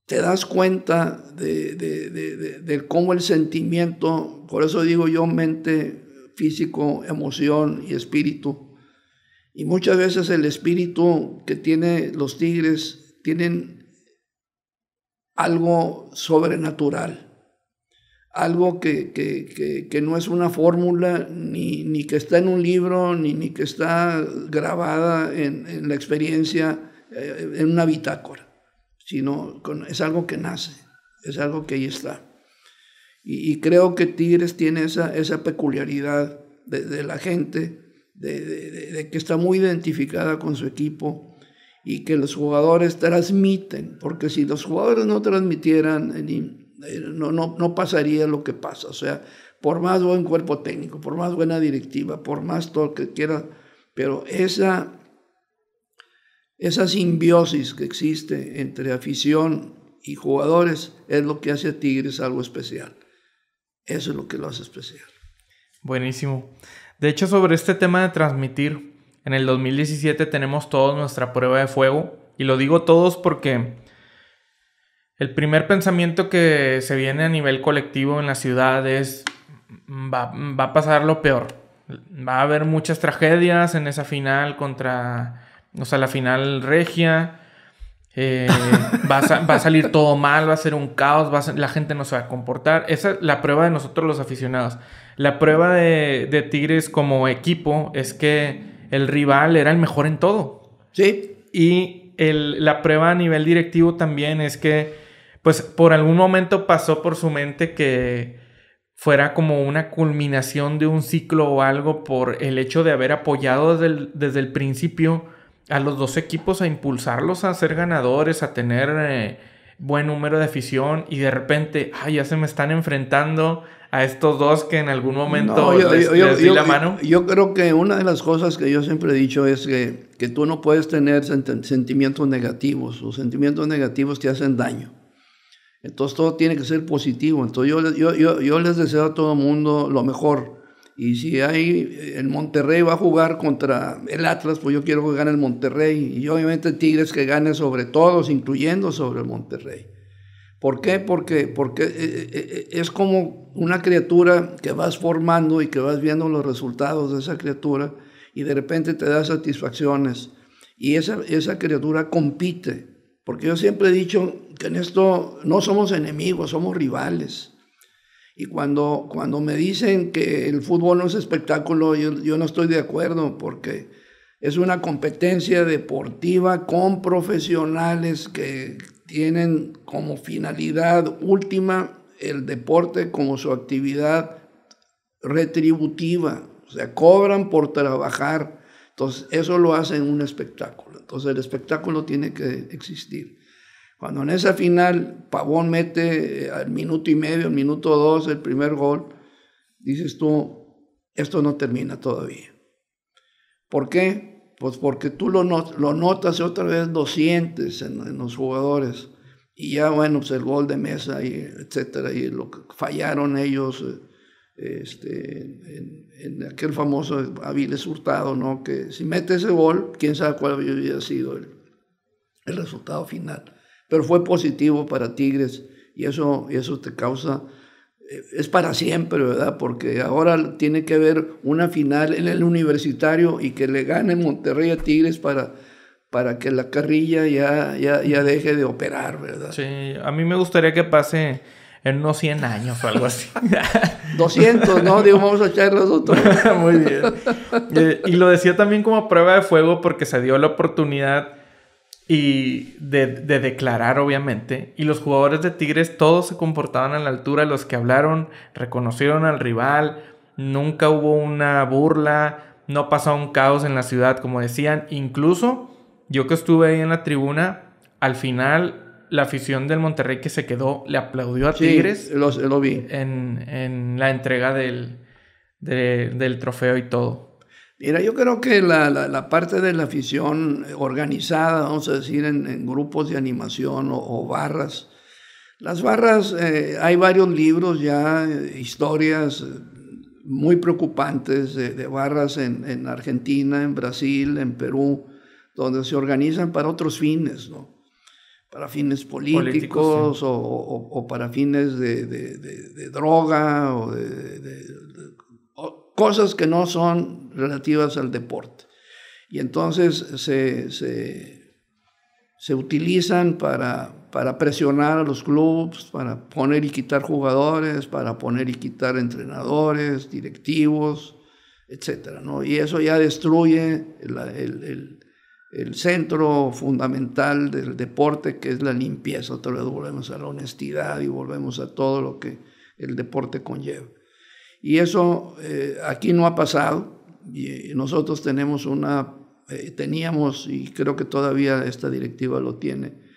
te das cuenta de, cómo el sentimiento, por eso digo yo mente, físico, emoción y espíritu. Y muchas veces el espíritu que tienen los tigres tienen algo sobrenatural algo que, que, que, no es una fórmula, ni, ni, que está en un libro, ni, ni que está grabada en, la experiencia, eh, en una bitácora, sino es algo que nace, es algo que ahí está. Y, creo que Tigres tiene esa, esa peculiaridad de, la gente, de, que está muy identificada con su equipo y que los jugadores transmiten, porque si los jugadores no transmitieran... Eh, eh, no, no, no pasaría lo que pasa. O sea, por más buen cuerpo técnico, por más buena directiva, por más todo lo que quiera, pero esa, esa simbiosis que existe entre afición y jugadores es lo que hace a Tigres algo especial. Eso es lo que lo hace especial. Buenísimo. De hecho, sobre este tema de transmitir, en el 2017 tenemos todos nuestra prueba de fuego. Y lo digo todos porque el primer pensamiento que se viene a nivel colectivo en la ciudad es va, a pasar lo peor. Va a haber muchas tragedias en esa final contra, o sea, la final regia. Eh, va, a, salir todo mal, va a ser un caos, la gente no se va a comportar. Esa es la prueba de nosotros los aficionados. La prueba de, Tigres como equipo es que el rival era el mejor en todo. Sí. Y la prueba a nivel directivo también es que pues por algún momento pasó por su mente que fuera como una culminación de un ciclo o algo por el hecho de haber apoyado desde el, principio a los dos equipos a impulsarlos a ser ganadores, a tener eh, buen número de afición y de repente, ay, ya se me están enfrentando a estos dos que en algún momento yo, la mano? Yo creo que una de las cosas que yo siempre he dicho es que, que tú no puedes tener sentimientos negativos. Los sentimientos negativos te hacen daño. Entonces todo tiene que ser positivo. Entonces yo, les deseo a todo el mundo lo mejor. Y si hay, eh, el Monterrey va a jugar contra el Atlas, pues yo quiero que gane el Monterrey. Y obviamente Tigres que gane sobre todos, incluyendo sobre el Monterrey. ¿Por qué? Porque, porque eh, eh, es como una criatura que vas formando y que vas viendo los resultados de esa criatura y de repente te da satisfacciones. Y esa, esa criatura compite porque yo siempre he dicho que en esto no somos enemigos, somos rivales. Y cuando, cuando me dicen que el fútbol no es espectáculo, yo, yo no estoy de acuerdo porque es una competencia deportiva con profesionales que tienen como finalidad última el deporte como su actividad retributiva, o sea, cobran por trabajar. Entonces, eso lo hacen un espectáculo. Entonces el espectáculo tiene que existir. Cuando en esa final Pavón mete eh, al minuto y medio, al minuto dos, el primer gol, dices tú, esto no termina todavía. ¿Por qué? Pues porque tú lo, notas y otra vez lo sientes en, los jugadores. Y ya, bueno, pues el gol de mesa, y etcétera, y lo que fallaron ellos eh, este, en, aquel famoso Aviles Hurtado, ¿no? que si mete ese gol, quién sabe cuál hubiera sido el, el resultado final. Pero fue positivo para Tigres y eso, y eso te causa, eh, es para siempre, ¿verdad? Porque ahora tiene que haber una final en el universitario y que le gane Monterrey a Tigres para, para que la carrilla ya, ya, ya deje de operar, ¿verdad? Sí, a mí me gustaría que pase en unos 100 años o algo así. 200, ¿no? Digo, vamos a echar Muy bien. Eh, y lo decía también como prueba de fuego porque se dio la oportunidad y de, de, declarar, obviamente. Y los jugadores de Tigres todos se comportaban a la altura. Los que hablaron reconocieron al rival. Nunca hubo una burla. No pasó un caos en la ciudad, como decían. Incluso yo que estuve ahí en la tribuna, al final la afición del Monterrey que se quedó, le aplaudió a Tigres. Los, lo vi. En, la entrega del, del, trofeo y todo. Mira, yo creo que la, parte de la afición organizada, vamos a decir, en, grupos de animación o, barras. Las barras, eh, hay varios libros ya, eh, historias eh, muy preocupantes de, barras en, en Argentina, en Brasil, en Perú, donde se organizan para otros fines, ¿no? para fines políticos, o, para fines de, droga o de, cosas que no son relativas al deporte. Y entonces se, se, utilizan para, para, presionar a los clubes, para poner y quitar jugadores, para poner y quitar entrenadores, directivos, etc. ¿no? Y eso ya destruye el, el el centro fundamental del deporte, que es la limpieza. Otra vez volvemos a la honestidad y volvemos a todo lo que el deporte conlleva. Y eso eh, aquí no ha pasado. Y eh, nosotros tenemos una, eh, teníamos, y creo que todavía esta directiva lo tiene,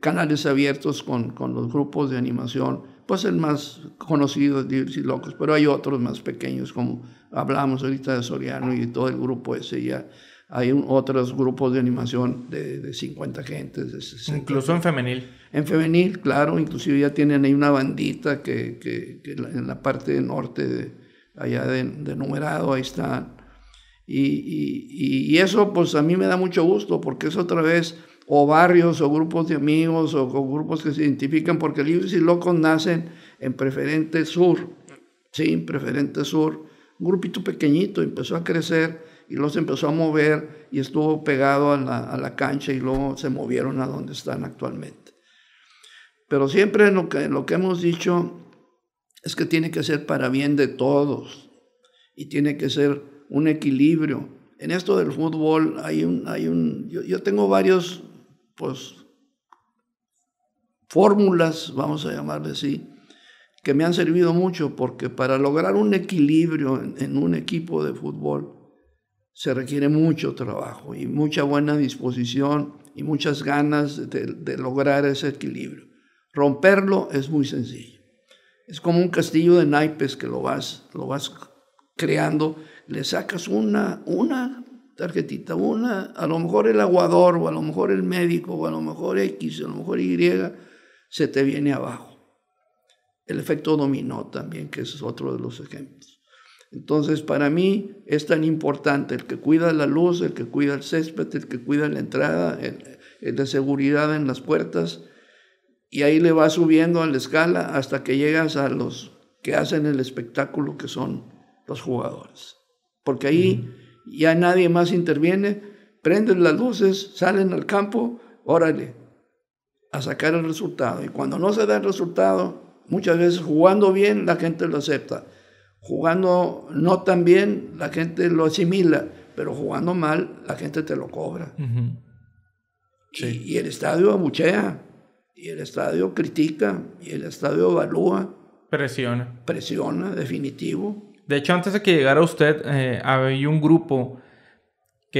canales abiertos con, con, los grupos de animación. Pues el más conocido es Dirty Locos, pero hay otros más pequeños, como hablamos ahorita de Soriano y todo el grupo ese ya hay otros grupos de animación de, 50 gentes. Incluso en femenil. En femenil, claro. Inclusive ya tienen ahí una bandita que, en la parte norte, de, allá de, numerado, ahí están. Y, eso pues a mí me da mucho gusto porque es otra vez o barrios o grupos de amigos o, grupos que se identifican porque libres y locos nacen en preferente sur, sí, en preferente sur, un grupito pequeñito empezó a crecer y los empezó a mover y estuvo pegado a la, cancha y luego se movieron a donde están actualmente. Pero siempre lo que, lo que hemos dicho es que tiene que ser para bien de todos y tiene que ser un equilibrio. En esto del fútbol hay un, hay un yo, tengo varios, pues, fórmulas, vamos a llamarle así, que me han servido mucho porque para lograr un equilibrio en un equipo de fútbol se requiere mucho trabajo y mucha buena disposición y muchas ganas de, lograr ese equilibrio. Romperlo es muy sencillo. Es como un castillo de naipes que lo vas, lo vas creando, le sacas una, una tarjetita, una, a lo mejor el aguador, o a lo mejor el médico, o a lo mejor X, o a lo mejor Y, se te viene abajo. El efecto dominó también, que es otro de los ejemplos. Entonces, para mí es tan importante el que cuida la luz, el que cuida el césped, el que cuida la entrada, el, de seguridad en las puertas, y ahí le va subiendo a la escala hasta que llegas a los que hacen el espectáculo, que son los jugadores. Porque ahí ya nadie más interviene, prenden las luces, salen al campo, órale, a sacar el resultado. Y cuando no se da el resultado, muchas veces jugando bien, la gente lo acepta. Jugando no tan bien, la gente lo asimila, pero jugando mal, la gente te lo cobra. y, el estadio abuchea, y el estadio critica, y el estadio evalúa. Presiona. Presiona, definitivo. De hecho, antes de que llegara usted, eh, había un grupo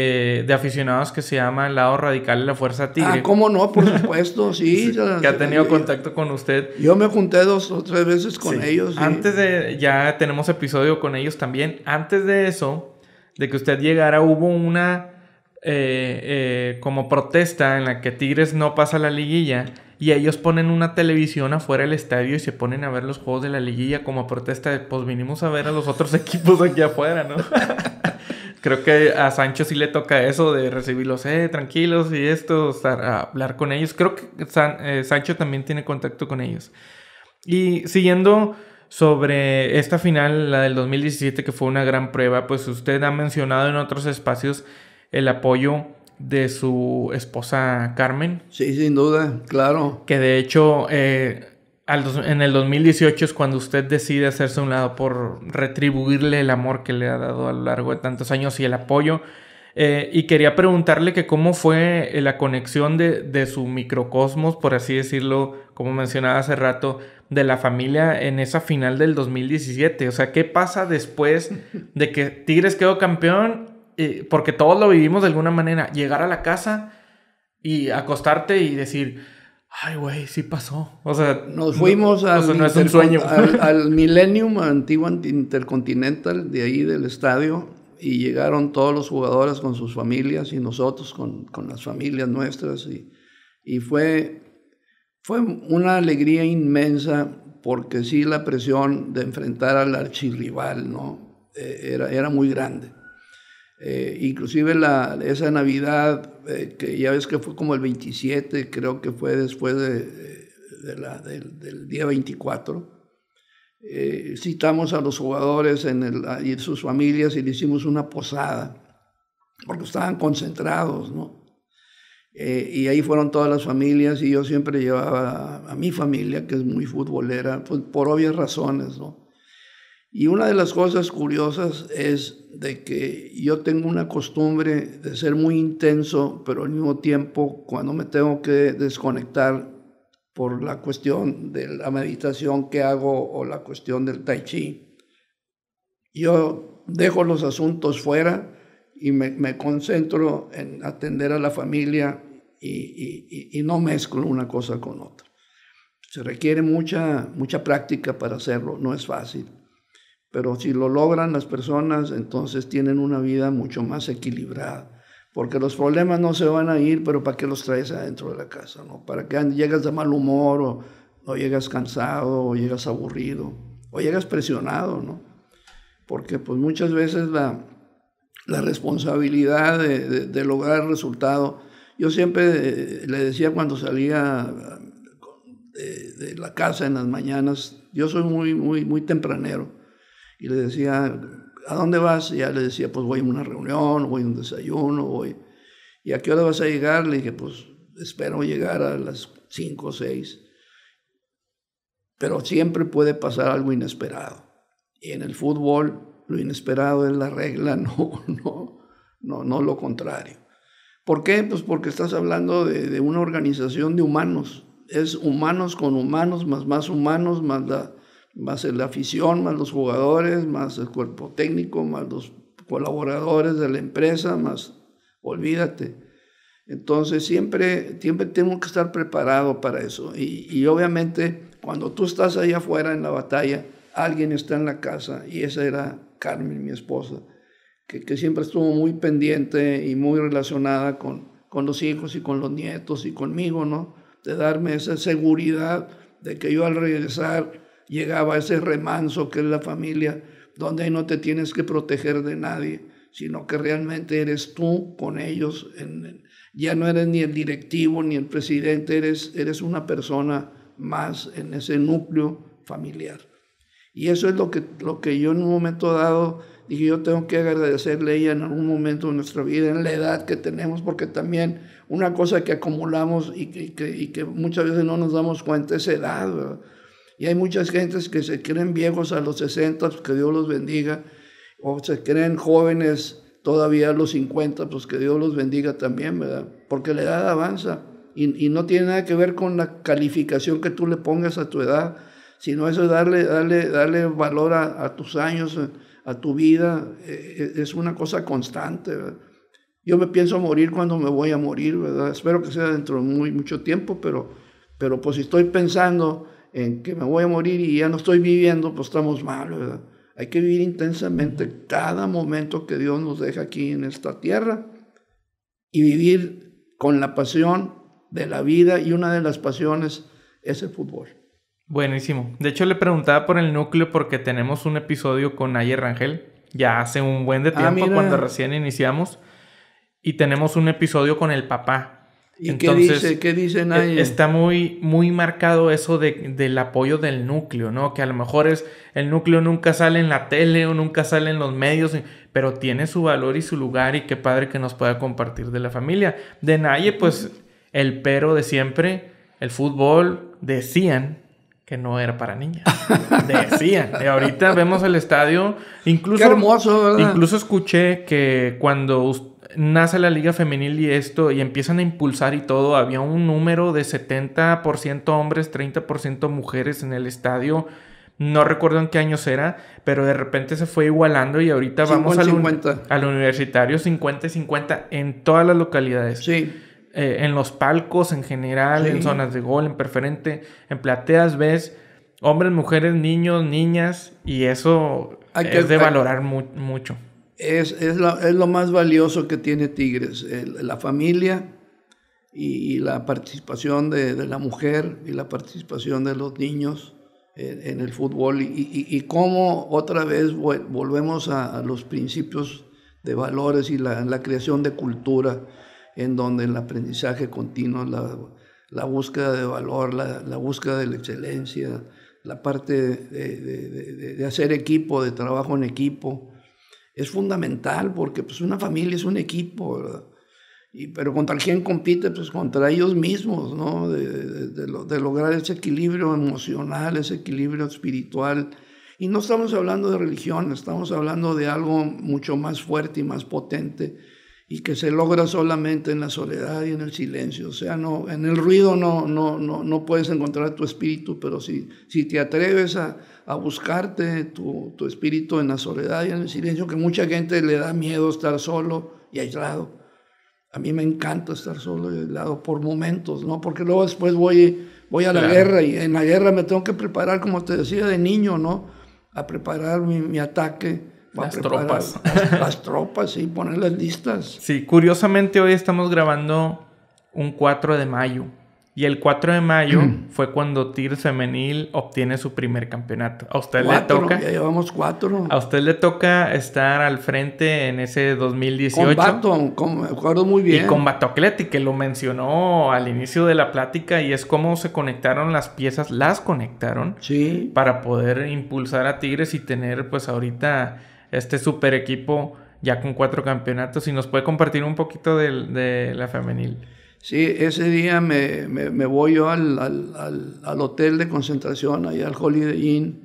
de aficionados que se llama El lado radical de la Fuerza ah, Tigre. Ah, cómo no, por supuesto, sí. que ha tenido contacto con usted. Yo me junté dos o tres veces con ellos. Antes de, ya tenemos episodio con ellos también. Antes de eso, de que usted llegara, hubo una eh, eh, como protesta en la que Tigres no pasa la liguilla. Y ellos ponen una televisión afuera del estadio y se ponen a ver los juegos de la liguilla como protesta de, pues vinimos a ver a los otros equipos aquí afuera, ¿no? creo que a Sancho sí le toca eso de recibirlos, eh, tranquilos y esto, hablar con ellos. Creo que eh, Sancho también tiene contacto con ellos. Y siguiendo sobre esta final, la del 2017, que fue una gran prueba, pues usted ha mencionado en otros espacios el apoyo de su esposa Carmen. Sí, sin duda, claro. Que de hecho eh, en el 2018 es cuando usted decide hacerse un lado por retribuirle el amor que le ha dado a lo largo de tantos años y el apoyo. Eh, y quería preguntarle que cómo fue eh, la conexión de, su microcosmos, por así decirlo, como mencionaba hace rato, de la familia en esa final del 2017. O sea, ¿qué pasa después de que Tigres quedó campeón? Eh, porque todos lo vivimos de alguna manera. Llegar a la casa y acostarte y decir, ay, güey, sí pasó. O sea, nos fuimos al, sueño. al, Millennium, antiguo Intercontinental, de ahí del estadio, y llegaron todos los jugadores con sus familias y nosotros con, con las familias nuestras. Y, y fue, fue una alegría inmensa porque sí la presión de enfrentar al archirrival, ¿no? Eh, era, era muy grande. Eh, inclusive la, esa Navidad, eh, que ya ves que fue como el 27, creo que fue después del, día 24, eh, citamos a los jugadores en el, y sus familias y le hicimos una posada, porque estaban concentrados, ¿no? y ahí fueron todas las familias y yo siempre llevaba a, mi familia, que es muy futbolera, pues, por obvias razones, ¿no? Y una de las cosas curiosas es de que yo tengo una costumbre de ser muy intenso, pero al mismo tiempo cuando me tengo que desconectar por la cuestión de la meditación que hago o la cuestión del tai chi, yo dejo los asuntos fuera y me, concentro en atender a la familia y, y, no mezclo una cosa con otra. Se requiere mucha, mucha práctica para hacerlo, no es fácil. Pero si lo logran las personas, entonces tienen una vida mucho más equilibrada. Porque los problemas no se van a ir, pero ¿para qué los traes adentro de la casa? No? ¿Para qué llegas de mal humor o, llegas cansado o llegas aburrido o llegas presionado? ¿no? Porque pues muchas veces la, responsabilidad de, lograr el resultado. Yo siempre eh, le decía cuando salía eh, de, la casa en las mañanas, yo soy muy, muy, muy tempranero y le decía, ¿a dónde vas? Y ya le decía, pues voy a una reunión, voy a un desayuno, voy. ¿Y a qué hora vas a llegar? Le dije, pues espero llegar a las 5 o 6. Pero siempre puede pasar algo inesperado. Y en el fútbol, lo inesperado es la regla, no, no, no, no lo contrario. ¿Por qué? Pues porque estás hablando de, de una organización de humanos. Es humanos con humanos, más más humanos, más la, más la afición, más los jugadores, más el cuerpo técnico, más los colaboradores de la empresa, más olvídate. Entonces siempre, siempre tengo que estar preparado para eso. Y, obviamente cuando tú estás allá afuera en la batalla, alguien está en la casa y esa era Carmen, mi esposa, que, siempre estuvo muy pendiente y muy relacionada con, con los hijos y con los nietos y conmigo, ¿no? De darme esa seguridad de que yo al regresar llegaba a ese remanso que es la familia, donde no te tienes que proteger de nadie, sino que realmente eres tú con ellos. ya no eres ni el directivo ni el presidente, eres, eres una persona más en ese núcleo familiar. Y eso es lo que, lo que yo en un momento dado dije, yo tengo que agradecerle a ella en algún momento de nuestra vida, en la edad que tenemos, porque también una cosa que acumulamos y que, y y que muchas veces no nos damos cuenta es edad, y hay muchas gentes que se creen viejos a los 60, pues que Dios los bendiga, o se creen jóvenes todavía a los 50, pues que Dios los bendiga también, ¿verdad? Porque la edad avanza y, y no tiene nada que ver con la calificación que tú le pongas a tu edad, sino eso es darle, darle, darle valor a, tus años, a, tu vida, e, e, es una cosa constante, ¿verdad? Yo me pienso morir cuando me voy a morir, ¿verdad? Espero que sea dentro de muy, mucho tiempo, pero, pero pues estoy pensando en que me voy a morir y ya no estoy viviendo, pues estamos mal, ¿verdad? Hay que vivir intensamente cada momento que Dios nos deja aquí en esta tierra y vivir con la pasión de la vida y una de las pasiones es el fútbol. Buenísimo. De hecho le preguntaba por el núcleo porque tenemos un episodio con Ayer Rangel ya hace un buen de ah, tiempo cuando recién iniciamos y tenemos un episodio con el papá ¿Y qué, dice, qué e, Está muy, muy marcado eso de, del apoyo del núcleo, ¿no? Que a lo mejor es el núcleo nunca sale en la tele o nunca sale en los medios, pero tiene su valor y su lugar y qué padre que nos pueda compartir de la familia. De Naye, pues el pero de siempre, el fútbol, decían que no era para niñas. decían. Y ahorita vemos el estadio. Incluso, qué hermoso, ¿verdad? Incluso escuché que cuando nace la liga femenil y esto, y empiezan a impulsar y todo, había un número de 70% hombres, 30% mujeres en el estadio. No recuerdo en qué años era, pero de repente se fue igualando y ahorita vamos al, al universitario 50 y 50 en todas las localidades. Sí. Eh, en los palcos en general, en zonas de gol, en preferente, en plateas, ves hombres, mujeres, niños, niñas, y eso es de valorar mucho es, lo más valioso que tiene Tigres, la familia y, la participación de, la mujer y la participación de los niños en, el fútbol y, cómo otra vez volvemos a, los principios de valores y la, creación de cultura, en donde el aprendizaje continuo, la, búsqueda de valor, la, búsqueda de la excelencia, la parte de, hacer equipo, de trabajo en equipo, es fundamental porque pues una familia es un equipo, Y, pero contra quién compite, pues contra ellos mismos, ¿no? De, lograr ese equilibrio emocional, ese equilibrio espiritual. Y no estamos hablando de religión, estamos hablando de algo mucho más fuerte y más potente y que se logra solamente en la soledad y en el silencio. O sea, no, en el ruido no, no, no, no puedes encontrar tu espíritu, pero si, si te atreves a, a buscarte tu, espíritu en la soledad y en el silencio, que mucha gente le da miedo estar solo y aislado. A mí me encanta estar solo y aislado por momentos, ¿no? Porque luego después voy, voy a la guerra y en la guerra me tengo que preparar, como te decía, de niño, ¿no? A preparar mi, ataque. Las tropas. Las, tropas, sí, ponerlas listas. Sí, curiosamente hoy estamos grabando un 4 de mayo. Y el 4 de mayo fue cuando Tigres Femenil obtiene su primer campeonato. A usted le toca. llevamos cuatro. A usted le toca estar al frente en ese 2018. Con con, me acuerdo muy bien. Y con batocleti que lo mencionó al inicio de la plática, y es cómo se conectaron las piezas, las conectaron. Para poder impulsar a Tigres y tener, pues ahorita, este super equipo ya con cuatro campeonatos. Y nos puede compartir un poquito de, de la femenil. Sí, ese día me, me, voy yo al, al, al, hotel de concentración, ahí al Holiday Inn,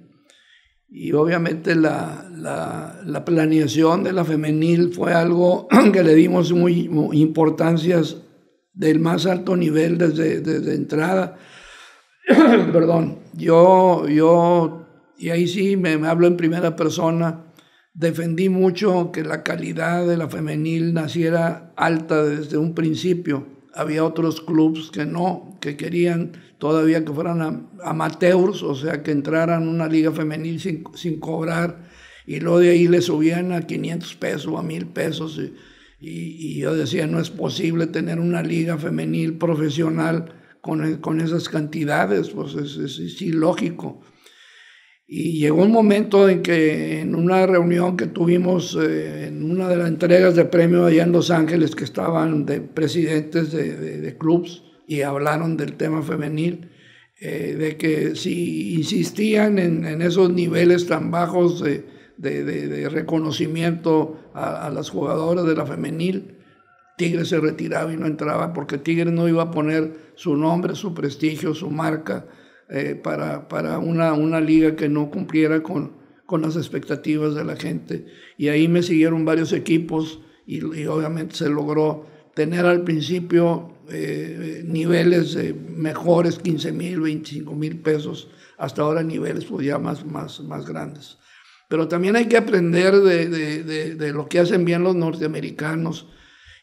y obviamente la, la, planeación de la femenil fue algo que le dimos muy, importancias del más alto nivel desde, desde entrada. Perdón, yo, yo, y ahí sí me, me hablo en primera persona, defendí mucho que la calidad de la femenil naciera alta desde un principio había otros clubes que no, que querían todavía que fueran amateurs, o sea, que entraran a una liga femenil sin, sin, cobrar, y luego de ahí le subían a 500 pesos, a 1000 pesos, y, yo decía, no es posible tener una liga femenil profesional con, con esas cantidades, pues es, es ilógico. Y llegó un momento en que en una reunión que tuvimos eh, en una de las entregas de premio allá en Los Ángeles, que estaban de presidentes de, de, clubs y hablaron del tema femenil, eh, de que si insistían en, esos niveles tan bajos de, reconocimiento a, a, las jugadoras de la femenil, Tigres se retiraba y no entraba porque Tigres no iba a poner su nombre, su prestigio, su marca eh, para, para una, una liga que no cumpliera con, con las expectativas de la gente. Y ahí me siguieron varios equipos y, obviamente se logró tener al principio eh, niveles eh, mejores, 15 mil, 25 mil pesos, hasta ahora niveles pues, ya más, más, más grandes. Pero también hay que aprender de, de, de, lo que hacen bien los norteamericanos.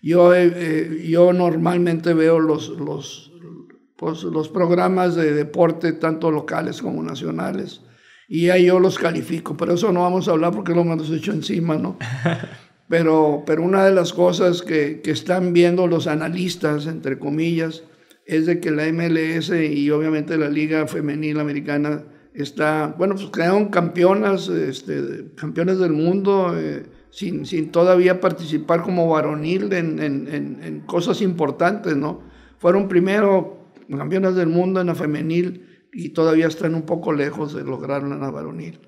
Yo, yo normalmente veo los, los, los programas de deporte, tanto locales como nacionales, y ahí yo los califico, pero eso no vamos a hablar porque lo hemos hecho encima, ¿no? Pero, pero una de las cosas que, que están viendo los analistas, entre comillas, es de que la MLS y obviamente la Liga Femenil Americana está, bueno, pues crearon campeonas, este, campeones del mundo, eh, sin, sin, todavía participar como varonil en, en, en, cosas importantes, ¿no? Fueron primero campeonas del mundo en la femenil y todavía están un poco lejos de lograr la varonil.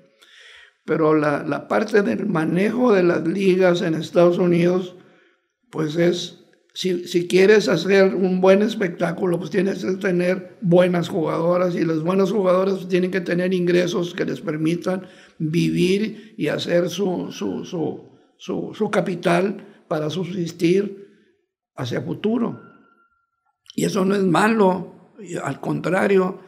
Pero la, la parte del manejo de las ligas en Estados Unidos, pues es si, si, quieres hacer un buen espectáculo, pues tienes que tener buenas jugadoras y las buenas jugadoras tienen que tener ingresos que les permitan vivir y hacer su, su, su, su capital para subsistir hacia futuro. Y eso no es malo, al contrario,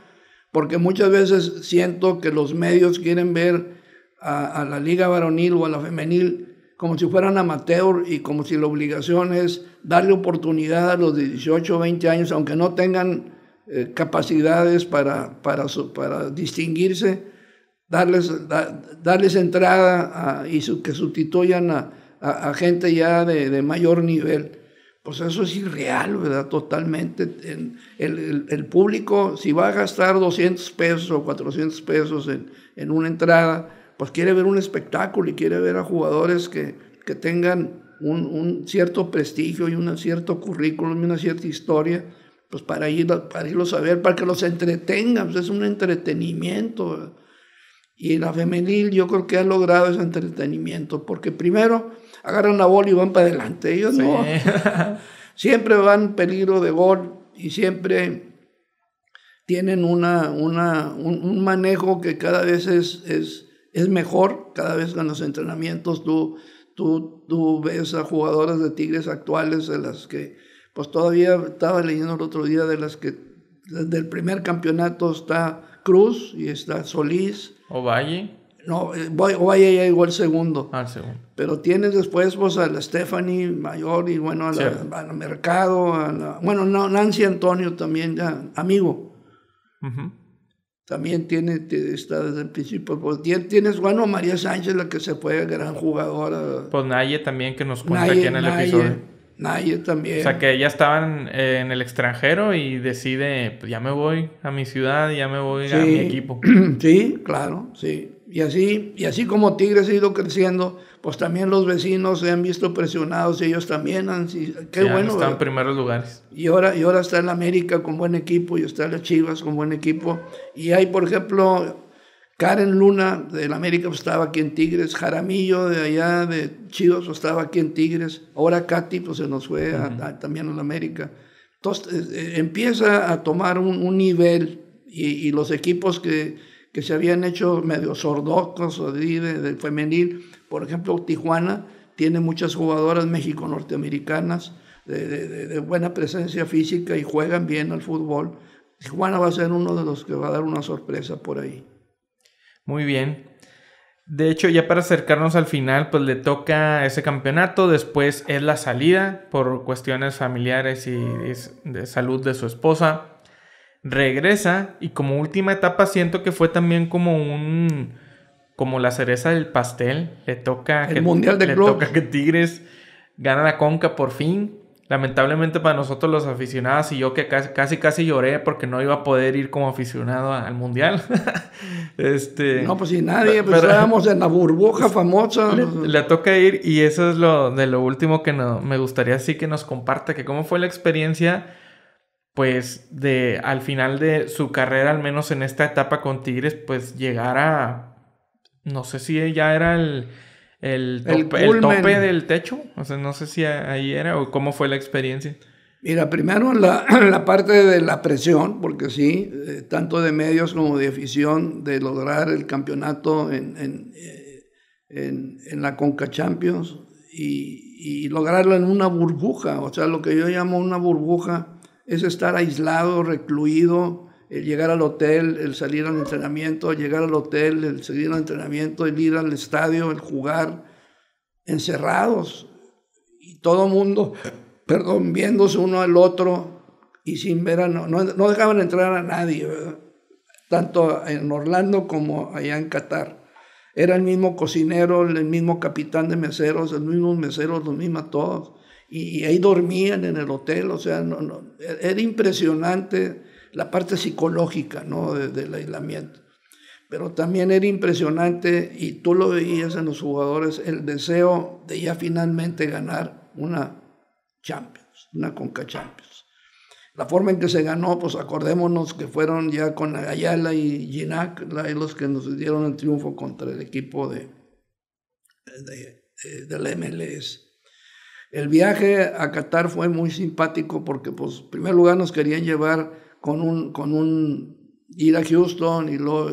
porque muchas veces siento que los medios quieren ver a, la liga varonil o a la femenil como si fueran amateur y como si la obligación es darle oportunidad a los de 18 o 20 años, aunque no tengan eh, capacidades para, para, distinguirse, darles, darles entrada y que sustituyan a, gente ya de mayor nivel pues eso es irreal, ¿verdad? Totalmente. El, el, público, si va a gastar 200 pesos o 400 pesos en, en, una entrada, pues quiere ver un espectáculo y quiere ver a jugadores que, que tengan un, un, cierto prestigio y un cierto currículum y una cierta historia, pues para, ir, para irlos a ver, para que los entretengan, pues es un entretenimiento. ¿verdad? Y la femenil yo creo que ha logrado ese entretenimiento, porque primero agarran la bola y van para adelante. Ellos no. siempre van peligro de gol y siempre tienen una, una un, manejo que cada vez es, es, es mejor. Cada vez en los entrenamientos tú, tú, tú ves a jugadoras de Tigres actuales de las que, pues todavía estaba leyendo el otro día de las que desde el primer campeonato está Cruz y está Solís. o Valle no, voy, voy ella igual el segundo. al segundo. Pero tienes después pues, a la Stephanie Mayor y bueno, a al mercado, bueno, Nancy Antonio también, ya, amigo. También tiene, está desde el principio. Pues, tienes, bueno, María Sánchez, la que se fue, gran jugadora. Pues Naye también, que nos cuenta aquí en el episodio. Naye también. O sea, que ya estaban en el extranjero y decide, pues ya me voy a mi ciudad, ya me voy a mi equipo. sí, claro, sí. Y así, y así como Tigres ha ido creciendo, pues también los vecinos se han visto presionados y ellos también han qué ya bueno. Están en primeros lugares. Y ahora, y ahora está el América con buen equipo y está las Chivas con buen equipo. Y hay, por ejemplo, Karen Luna del América pues, estaba aquí en Tigres, Jaramillo de allá de Chivas pues, estaba aquí en Tigres, ahora Katy pues, se nos fue también a, también al América. Entonces eh, eh, empieza a tomar un, un nivel y los equipos que que se habían hecho medio sordocos de, femenil. Por ejemplo, Tijuana tiene muchas jugadoras mexico-norteamericanas de, de, buena presencia física y juegan bien al fútbol. Tijuana va a ser uno de los que va a dar una sorpresa por ahí. Muy bien. De hecho, ya para acercarnos al final, pues le toca ese campeonato, después es la salida por cuestiones familiares y de salud de su esposa regresa y como última etapa siento que fue también como un como la cereza del pastel le toca el que, mundial de le toca que Tigres gana la Conca por fin lamentablemente para nosotros los aficionados y yo que casi casi, lloré porque no iba a poder ir como aficionado al mundial este no pues si nadie pues estábamos en la burbuja famosa le, toca ir y eso es lo de lo último que no, me gustaría así que nos comparta que cómo fue la experiencia pues de al final de su carrera, al menos en esta etapa con Tigres, pues llegar a, no sé si ya era el, el, tope, del techo, o sea, no sé si ahí era o cómo fue la experiencia. Mira, primero la, la parte de la presión, porque sí, eh, tanto de medios como de afición, de lograr el campeonato eh, en, la Conca Champions y, y, lograrlo en una burbuja, o sea, lo que yo llamo una burbuja es estar aislado, recluido, el llegar al hotel, el salir al entrenamiento, el llegar al hotel, el salir al entrenamiento, el ir al estadio, el jugar, encerrados. Y todo mundo, perdón, viéndose uno al otro y sin ver a... No, no dejaban entrar a nadie, tanto en Orlando como allá en Qatar. Era el mismo cocinero, el mismo capitán de meseros, el mismo meseros, los mismos todos y ahí dormían en el hotel, o sea, no, era impresionante la parte psicológica ¿no? del aislamiento. Pero también era impresionante, y tú lo veías en los jugadores, el deseo de ya finalmente ganar una Champions, una Conca Champions. La forma en que se ganó, pues acordémonos que fueron ya con Ayala y Ginac los que nos dieron el triunfo contra el equipo de, de, del MLS. El viaje a Qatar fue muy simpático porque, pues, en primer lugar nos querían llevar con un, con un ir a Houston y luego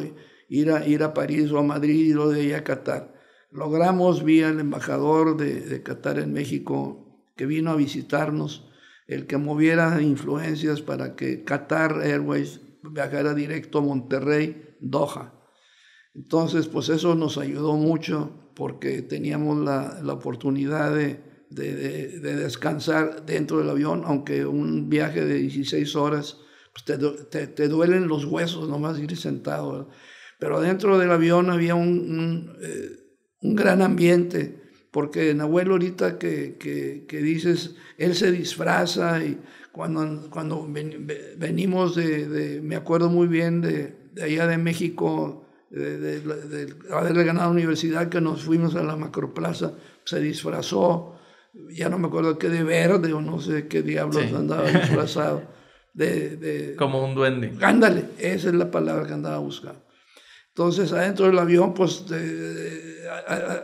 ir a, ir a París o a Madrid y luego de ahí a Qatar. Logramos vía el embajador de, Qatar en México que vino a visitarnos, el que moviera influencias para que Qatar Airways viajara directo a Monterrey, Doha. Entonces, pues eso nos ayudó mucho porque teníamos la oportunidad de, de, descansar dentro del avión, aunque un viaje de 16 horas, pues te, duelen los huesos nomás ir sentado. Pero dentro del avión había un, eh, un, gran ambiente, porque en abuelo ahorita que, dices, él se disfraza y cuando, cuando venimos de, me acuerdo muy bien de, allá de México, de, haberle ganado la universidad, que nos fuimos a la macroplaza, se disfrazó ya no me acuerdo qué de verde o no sé qué diablos andaba disfrazado. De, de, Como un duende. Ándale, esa es la palabra que andaba buscando. Entonces, adentro del avión, pues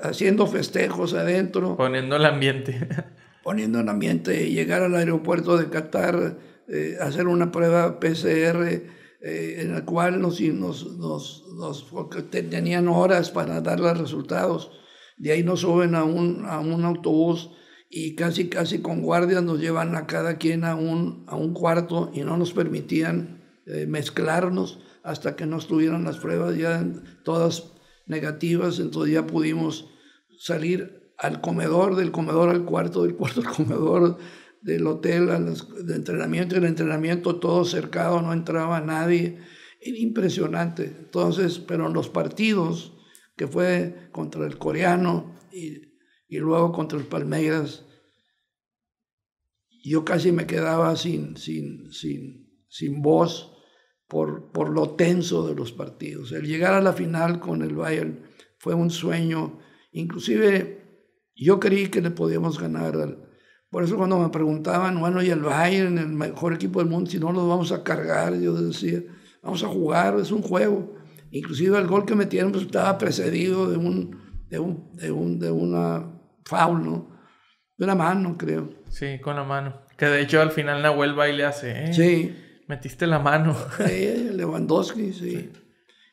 haciendo festejos adentro. Poniendo el ambiente. poniendo el ambiente, llegar al aeropuerto de Qatar, eh, hacer una prueba PCR eh, en la cual nos, nos, nos, tenían horas para dar los resultados. De ahí nos suben a un, a un autobús y casi casi con guardias nos llevan a cada quien a un, a un cuarto y no nos permitían eh, mezclarnos hasta que no estuvieran las pruebas ya todas negativas, entonces ya pudimos salir al comedor, del comedor al cuarto, del cuarto al comedor, del hotel al de entrenamiento, el entrenamiento todo cercado, no entraba nadie, Era impresionante. Entonces, pero en los partidos, que fue contra el coreano, y y luego contra el Palmeiras yo casi me quedaba sin, sin, sin, sin voz por, por lo tenso de los partidos. El llegar a la final con el Bayern fue un sueño. Inclusive yo creí que le podíamos ganar. por eso cuando me preguntaban, bueno, y el Bayern, el mejor equipo del mundo, si no lo vamos a cargar, yo decía, vamos a jugar, es un juego. Inclusive el gol que metieron pues, estaba precedido de un, de, un, de, un, de una paulo de la mano, creo. Sí, con la mano. Que de hecho al final Nahuel vuelva y le hace, eh, Sí. Metiste la mano. Sí, Lewandowski, sí.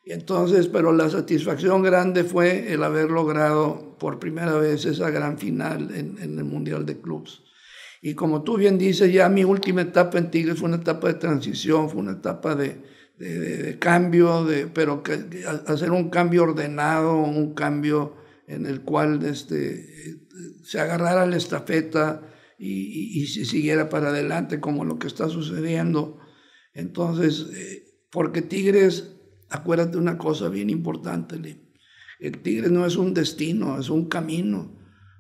Y entonces, pero la satisfacción grande fue el haber logrado por primera vez esa gran final en, el Mundial de Clubs. Y como tú bien dices, ya mi última etapa en Tigres fue una etapa de transición, fue una etapa de, cambio, de, pero que, hacer un cambio ordenado, un cambio en el cual este, eh, se agarrara la estafeta y, y, se siguiera para adelante como lo que está sucediendo. Entonces, eh, porque Tigres, acuérdate una cosa bien importante, el tigre no es un destino, es un camino.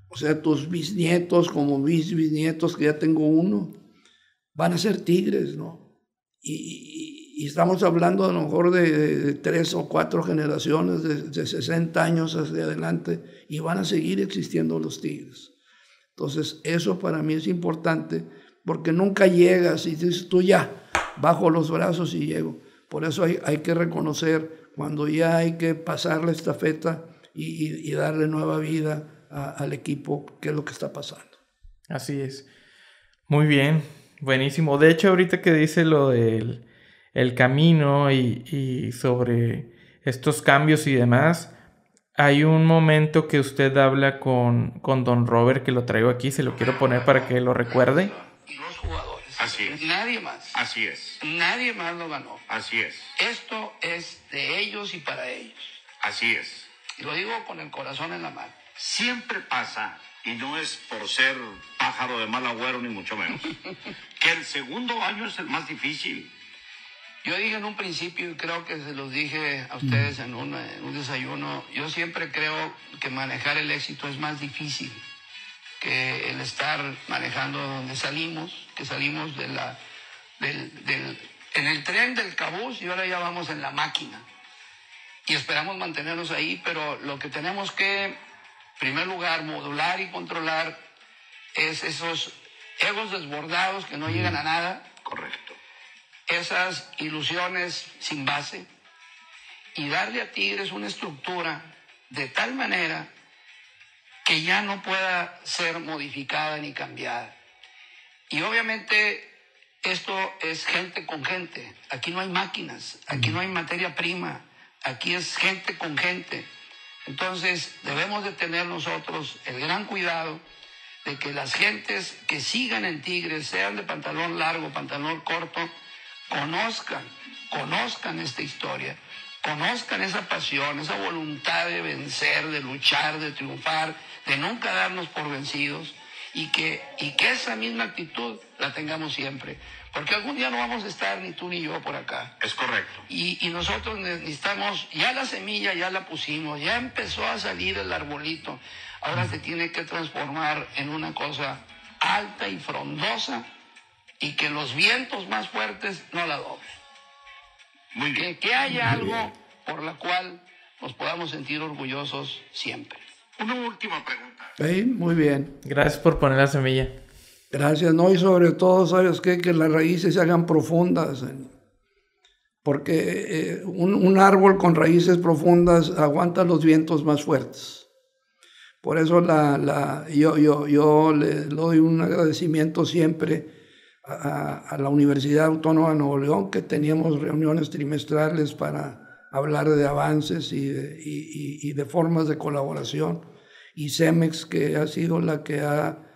O sea, tus bisnietos, como mis bisnietos, que ya tengo uno, van a ser Tigres, ¿no? y estamos hablando a lo mejor de, tres o cuatro generaciones, de, de, 60 años hacia adelante, y van a seguir existiendo los tigres. Entonces, eso para mí es importante, porque nunca llegas y dices tú ya, bajo los brazos y llego. Por eso hay, que reconocer cuando ya hay que pasarle esta estafeta y, darle nueva vida al equipo, qué es lo que está pasando. Así es. Muy bien, buenísimo. De hecho, ahorita que dice lo del el camino y, sobre estos cambios y demás, hay un momento que usted habla con, con Don Robert, que lo traigo aquí, se lo quiero poner para que lo recuerde. Los jugadores. Así es. Nadie más. Así es. Nadie más lo ganó. Así es. Esto es de ellos y para ellos. Así es. Y lo digo con el corazón en la mano. Siempre pasa, y no es por ser pájaro de mal agüero, ni mucho menos, que el segundo año es el más difícil yo dije en un principio, y creo que se los dije a ustedes en un, desayuno, yo siempre creo que manejar el éxito es más difícil que el estar manejando donde salimos, que salimos de la, en el tren del cabús y ahora ya vamos en la máquina. Y esperamos mantenernos ahí, pero lo que tenemos que, en primer lugar, modular y controlar es esos egos desbordados que no llegan a nada. Correcto esas ilusiones sin base y darle a Tigres una estructura de tal manera que ya no pueda ser modificada ni cambiada. Y obviamente esto es gente con gente. Aquí no hay máquinas, aquí no hay materia prima, aquí es gente con gente. Entonces debemos de tener nosotros el gran cuidado de que las gentes que sigan en Tigres, sean de pantalón largo, pantalón corto, conozcan, conozcan esta historia, conozcan esa pasión, esa voluntad de vencer, de luchar, de triunfar, de nunca darnos por vencidos y que, y que esa misma actitud la tengamos siempre. Porque algún día no vamos a estar ni tú ni yo por acá. Es correcto. Y, y nosotros necesitamos, ya la semilla ya la pusimos, ya empezó a salir el arbolito. Ahora se tiene que transformar en una cosa alta y frondosa y que los vientos más fuertes no la doblen. Muy bien. Que, haya algo por la cual nos podamos sentir orgullosos siempre. Una última pregunta. muy bien. Gracias por poner la semilla. Gracias, ¿no? Y sobre todo, ¿sabes qué? Que las raíces se hagan profundas. Porque eh, un, árbol con raíces profundas aguanta los vientos más fuertes. Por eso yo, yo, yo le doy un agradecimiento siempre a, la Universidad Autónoma de Nuevo León, que teníamos reuniones trimestrales para hablar de avances y de, formas de colaboración, y CEMEX, que ha sido la que ha,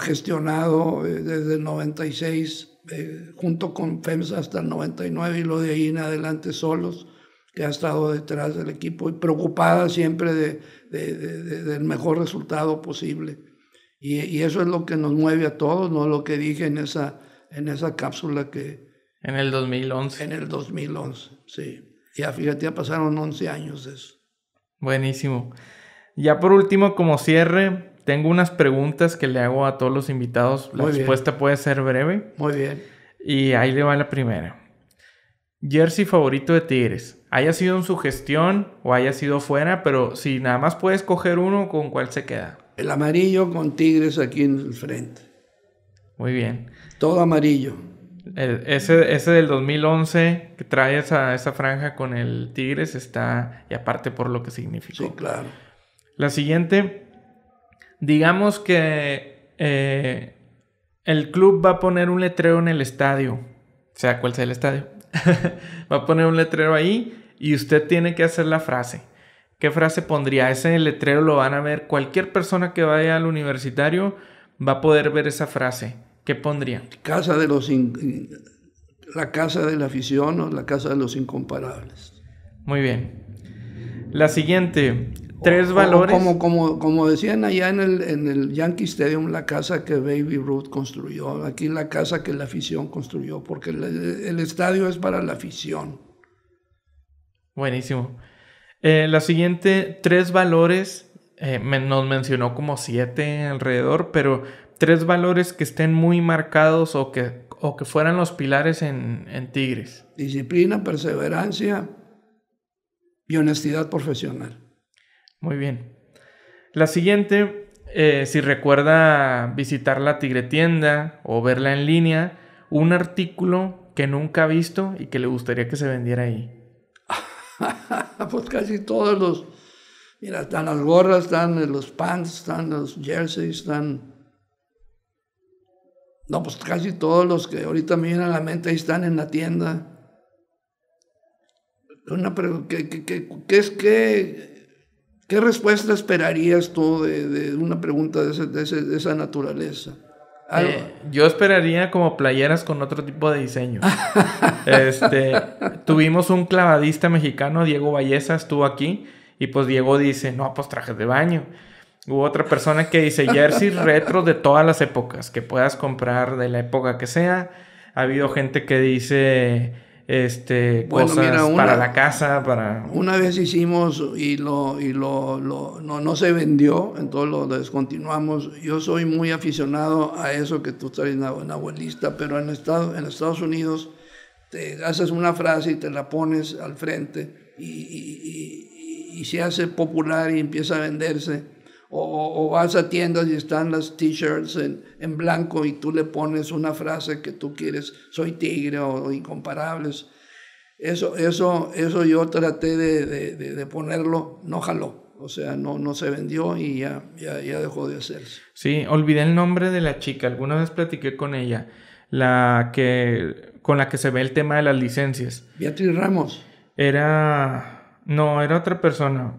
gestionado eh, desde el 96 eh, junto con FEMSA hasta el 99 y lo de ahí en adelante solos, que ha estado detrás del equipo y preocupada siempre de, del mejor resultado posible. Y, eso es lo que nos mueve a todos, ¿no? Lo que dije en esa, en esa cápsula que... En el 2011. En el 2011, sí. Ya fíjate, ya pasaron 11 años eso. Buenísimo. Ya por último, como cierre, tengo unas preguntas que le hago a todos los invitados. La respuesta puede ser breve. Muy bien. Y ahí le va la primera. Jersey favorito de Tigres. Haya sido en su gestión o haya sido fuera, pero si nada más puedes coger uno, ¿con cuál se queda? el amarillo con tigres aquí en el frente. Muy bien. Todo amarillo. ese, ese del 2011 que trae esa, esa franja con el Tigres está, y aparte por lo que significó. Sí, claro. La siguiente, digamos que eh, el club va a poner un letrero en el estadio, sea cual sea el estadio, va a poner un letrero ahí y usted tiene que hacer la frase. ¿Qué frase pondría? Ese letrero lo van a ver. Cualquier persona que vaya al universitario va a poder ver esa frase. ¿Qué pondría? Casa de los La casa de la afición o la casa de los incomparables. Muy bien. La siguiente, tres valores. como, decían allá en el, Yankee Stadium, la casa que Baby Ruth construyó, aquí la casa que la afición construyó, porque el, el estadio es para la afición. Buenísimo. Eh, la siguiente, tres valores, eh, nos mencionó como siete alrededor, pero tres valores que estén muy marcados o que, o que fueran los pilares en, Tigres. Disciplina, perseverancia y honestidad profesional. Muy bien. La siguiente, eh, si recuerda visitar la Tigre Tienda o verla en línea, un artículo que nunca ha visto y que le gustaría que se vendiera ahí. pues casi todos los, mira, están las gorras, están los pants, están los jerseys, están... No, pues casi todos los que ahorita me vienen a la mente ahí están en la tienda. Una ¿qué, qué, qué, respuesta esperarías tú de, una pregunta de esa naturaleza? Eh, yo esperaría como playeras con otro tipo de diseño. este, tuvimos un clavadista mexicano, Diego Ballesa, estuvo aquí y pues Diego dice, no, pues trajes de baño. Hubo otra persona que dice Jersey retro de todas las épocas, que puedas comprar de la época que sea. Ha habido gente que dice este, cosas para la casa, para... Una vez hicimos y, lo, y lo, no, no, se vendió, entonces lo descontinuamos. Yo soy muy aficionado a eso que tú estás en abuelista pero en, Estado, en Estados Unidos te haces una frase y te la pones al frente y se hace popular y empieza a venderse o, vas a tiendas y están las t-shirts en, blanco y tú le pones una frase que tú quieres, soy tigre o, incomparables. Eso, eso, eso yo traté de, ponerlo, no jaló. O sea, no, no se vendió y ya, ya, dejó de hacerse. Sí, olvidé el nombre de la chica. Alguna vez platiqué con ella. La que, con la que se ve el tema de las licencias. Beatriz Ramos. Era... No, era otra persona.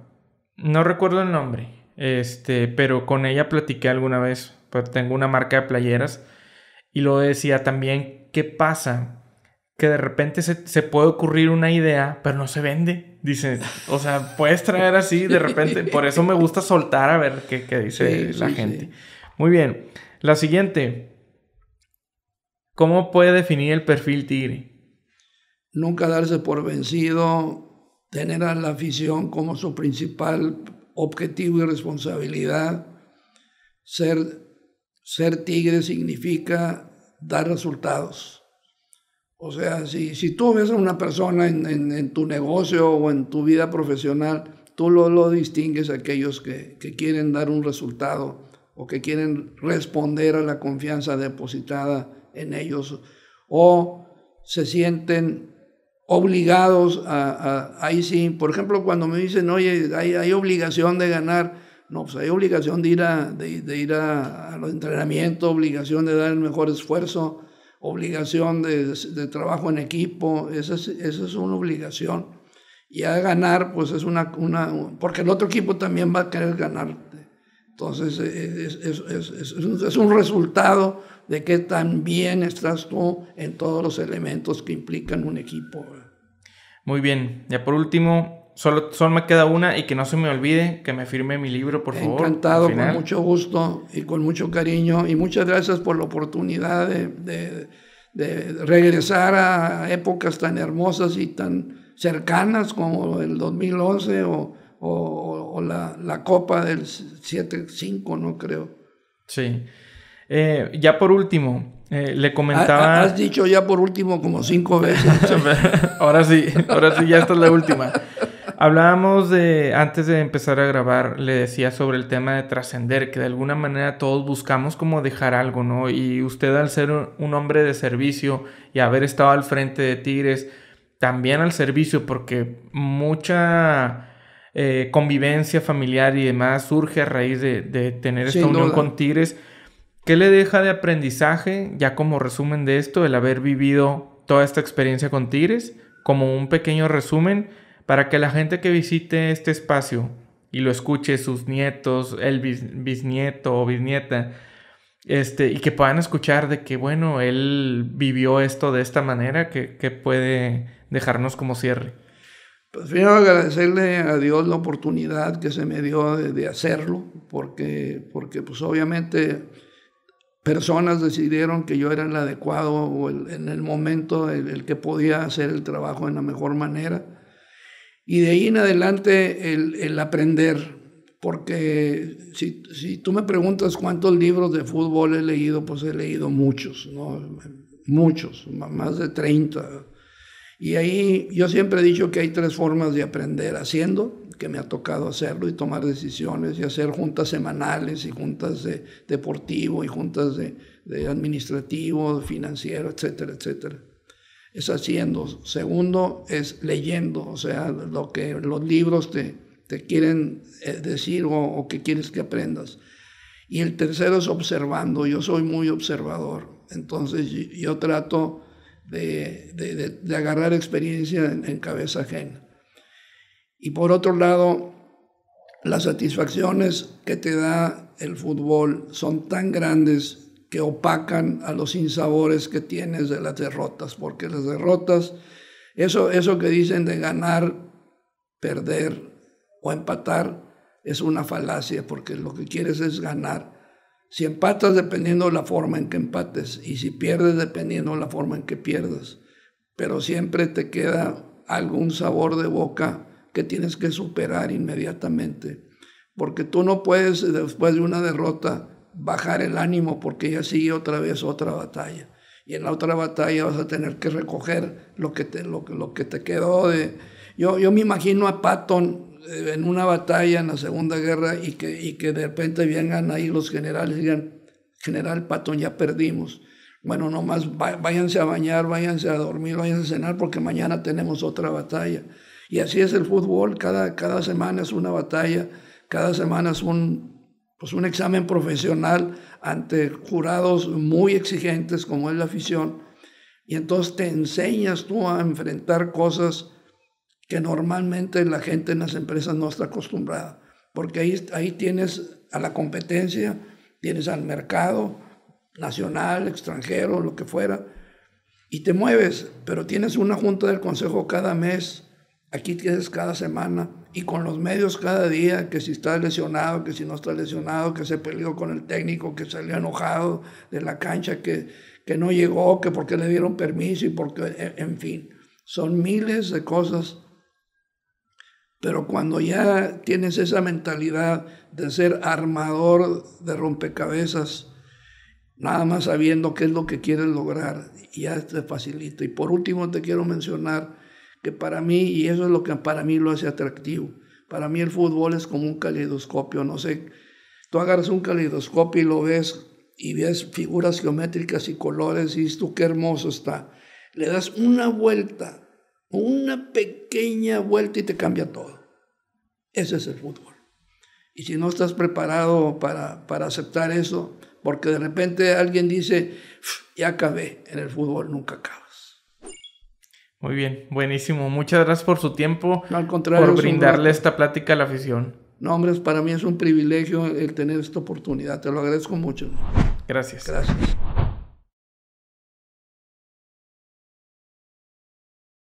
No recuerdo el nombre. Este, pero con ella platiqué alguna vez, pues, tengo una marca de playeras. Y lo decía también, ¿qué pasa? Que de repente se, puede ocurrir una idea, pero no se vende. Dice, o sea, puedes traer así de repente. Por eso me gusta soltar a ver qué, dice la gente. Muy bien. La siguiente. ¿Cómo puede definir el perfil tigre? Nunca darse por vencido, tener a la afición como su principal objetivo y responsabilidad. Ser, ser tigre significa dar resultados. O sea, si, si tú ves a una persona en, tu negocio o en tu vida profesional, tú lo, distingues a aquellos que, que quieren dar un resultado o que quieren responder a la confianza depositada en ellos o se sienten obligados a, ahí sí, por ejemplo, cuando me dicen, oye, hay, obligación de ganar, no, pues hay obligación de ir, a, de, ir a, los entrenamientos, obligación de dar el mejor esfuerzo, obligación de, trabajo en equipo, esa es, una obligación. Y a ganar, pues es una, una, porque el otro equipo también va a querer ganar entonces, eh, eh, es, un resultado de que tan bien estás tú en todos los elementos que implican un equipo. Muy bien, ya por último, solo, solo me queda una y que no se me olvide que me firme mi libro, por favor. Encantado, con mucho gusto y con mucho cariño. Y muchas gracias por la oportunidad de, de regresar a épocas tan hermosas y tan cercanas como el 2011 o o, la, Copa del 7-5, no creo. Sí. Eh, ya por último, eh, le comentaba... Has dicho ya por último como cinco veces. ahora sí, ahora sí, ya esta es la última. Hablábamos de, antes de empezar a grabar, le decía sobre el tema de trascender, que de alguna manera todos buscamos como dejar algo, ¿no? Y usted al ser un hombre de servicio y haber estado al frente de Tigres, también al servicio, porque mucha eh, convivencia familiar y demás surge a raíz de, tener esta unión con Tigres. ¿Qué le deja de aprendizaje, ya como resumen de esto, el haber vivido toda esta experiencia con Tigres? Como un pequeño resumen para que la gente que visite este espacio y lo escuche, sus nietos, el bisnieto o bisnieta, este, y que puedan escuchar de que, bueno, él vivió esto de esta manera, que puede dejarnos como cierre primero pues agradecerle a Dios la oportunidad que se me dio de, hacerlo, porque, porque pues obviamente personas decidieron que yo era el adecuado o en el momento el, el, que podía hacer el trabajo en la mejor manera. Y de ahí en adelante el, el aprender, porque si, si, tú me preguntas cuántos libros de fútbol he leído, pues he leído muchos, ¿no? muchos, más de 30 y ahí yo siempre he dicho que hay tres formas de aprender, haciendo, que me ha tocado hacerlo y tomar decisiones y hacer juntas semanales y juntas de deportivo y juntas de, administrativo, financiero, etcétera, etcétera. Es haciendo. Segundo es leyendo, o sea, lo que los libros te, te quieren eh, decir o, o que quieres que aprendas. Y el tercero es observando. Yo soy muy observador. Entonces yo trato de, agarrar experiencia en, cabeza ajena. Y por otro lado, las satisfacciones que te da el fútbol son tan grandes que opacan a los insabores que tienes de las derrotas, porque las derrotas, eso, eso que dicen de ganar, perder o empatar, es una falacia, porque lo que quieres es ganar si empatas dependiendo de la forma en que empates y si pierdes dependiendo de la forma en que pierdas. Pero siempre te queda algún sabor de boca que tienes que superar inmediatamente. Porque tú no puedes, después de una derrota, bajar el ánimo porque ya sigue otra vez otra batalla. Y en la otra batalla vas a tener que recoger lo que te, lo que te quedó de... Yo, yo me imagino a Patton eh, en una batalla en la Segunda Guerra y que, que de repente vengan ahí los generales y digan, general Patton, ya perdimos. Bueno, nomás váyanse a bañar, váyanse a dormir, váyanse a cenar porque mañana tenemos otra batalla. Y así es el fútbol, cada, cada semana es una batalla, cada semana es un, pues, un examen profesional ante jurados muy exigentes como es la afición. Y entonces te enseñas tú a enfrentar cosas que normalmente la gente en las empresas no está acostumbrada, porque ahí, ahí tienes a la competencia, tienes al mercado nacional, extranjero, lo que fuera, y te mueves, pero tienes una junta del consejo cada mes, aquí tienes cada semana, y con los medios cada día, que si está lesionado, que si no está lesionado, que se peleó con el técnico, que salió enojado de la cancha, que, que no llegó, que porque le dieron permiso y porque, e, en fin, son miles de cosas pero cuando ya tienes esa mentalidad de ser armador de rompecabezas, nada más sabiendo qué es lo que quieres lograr, ya te facilita. Y por último te quiero mencionar que para mí, y eso es lo que para mí lo hace atractivo, para mí el fútbol es como un caleidoscopio, no sé, tú agarras un caleidoscopio y lo ves y ves figuras geométricas y colores y dices tú qué hermoso está. Le das una vuelta, una pequeña vuelta y te cambia todo. Ese es el fútbol. Y si no estás preparado para, aceptar eso, porque de repente alguien dice, ya acabé, en el fútbol nunca acabas. Muy bien, buenísimo. Muchas gracias por su tiempo, al contrario, por brindarle esta plática a la afición. No, hombre, para mí es un privilegio el tener esta oportunidad. Te lo agradezco mucho. Gracias. Gracias.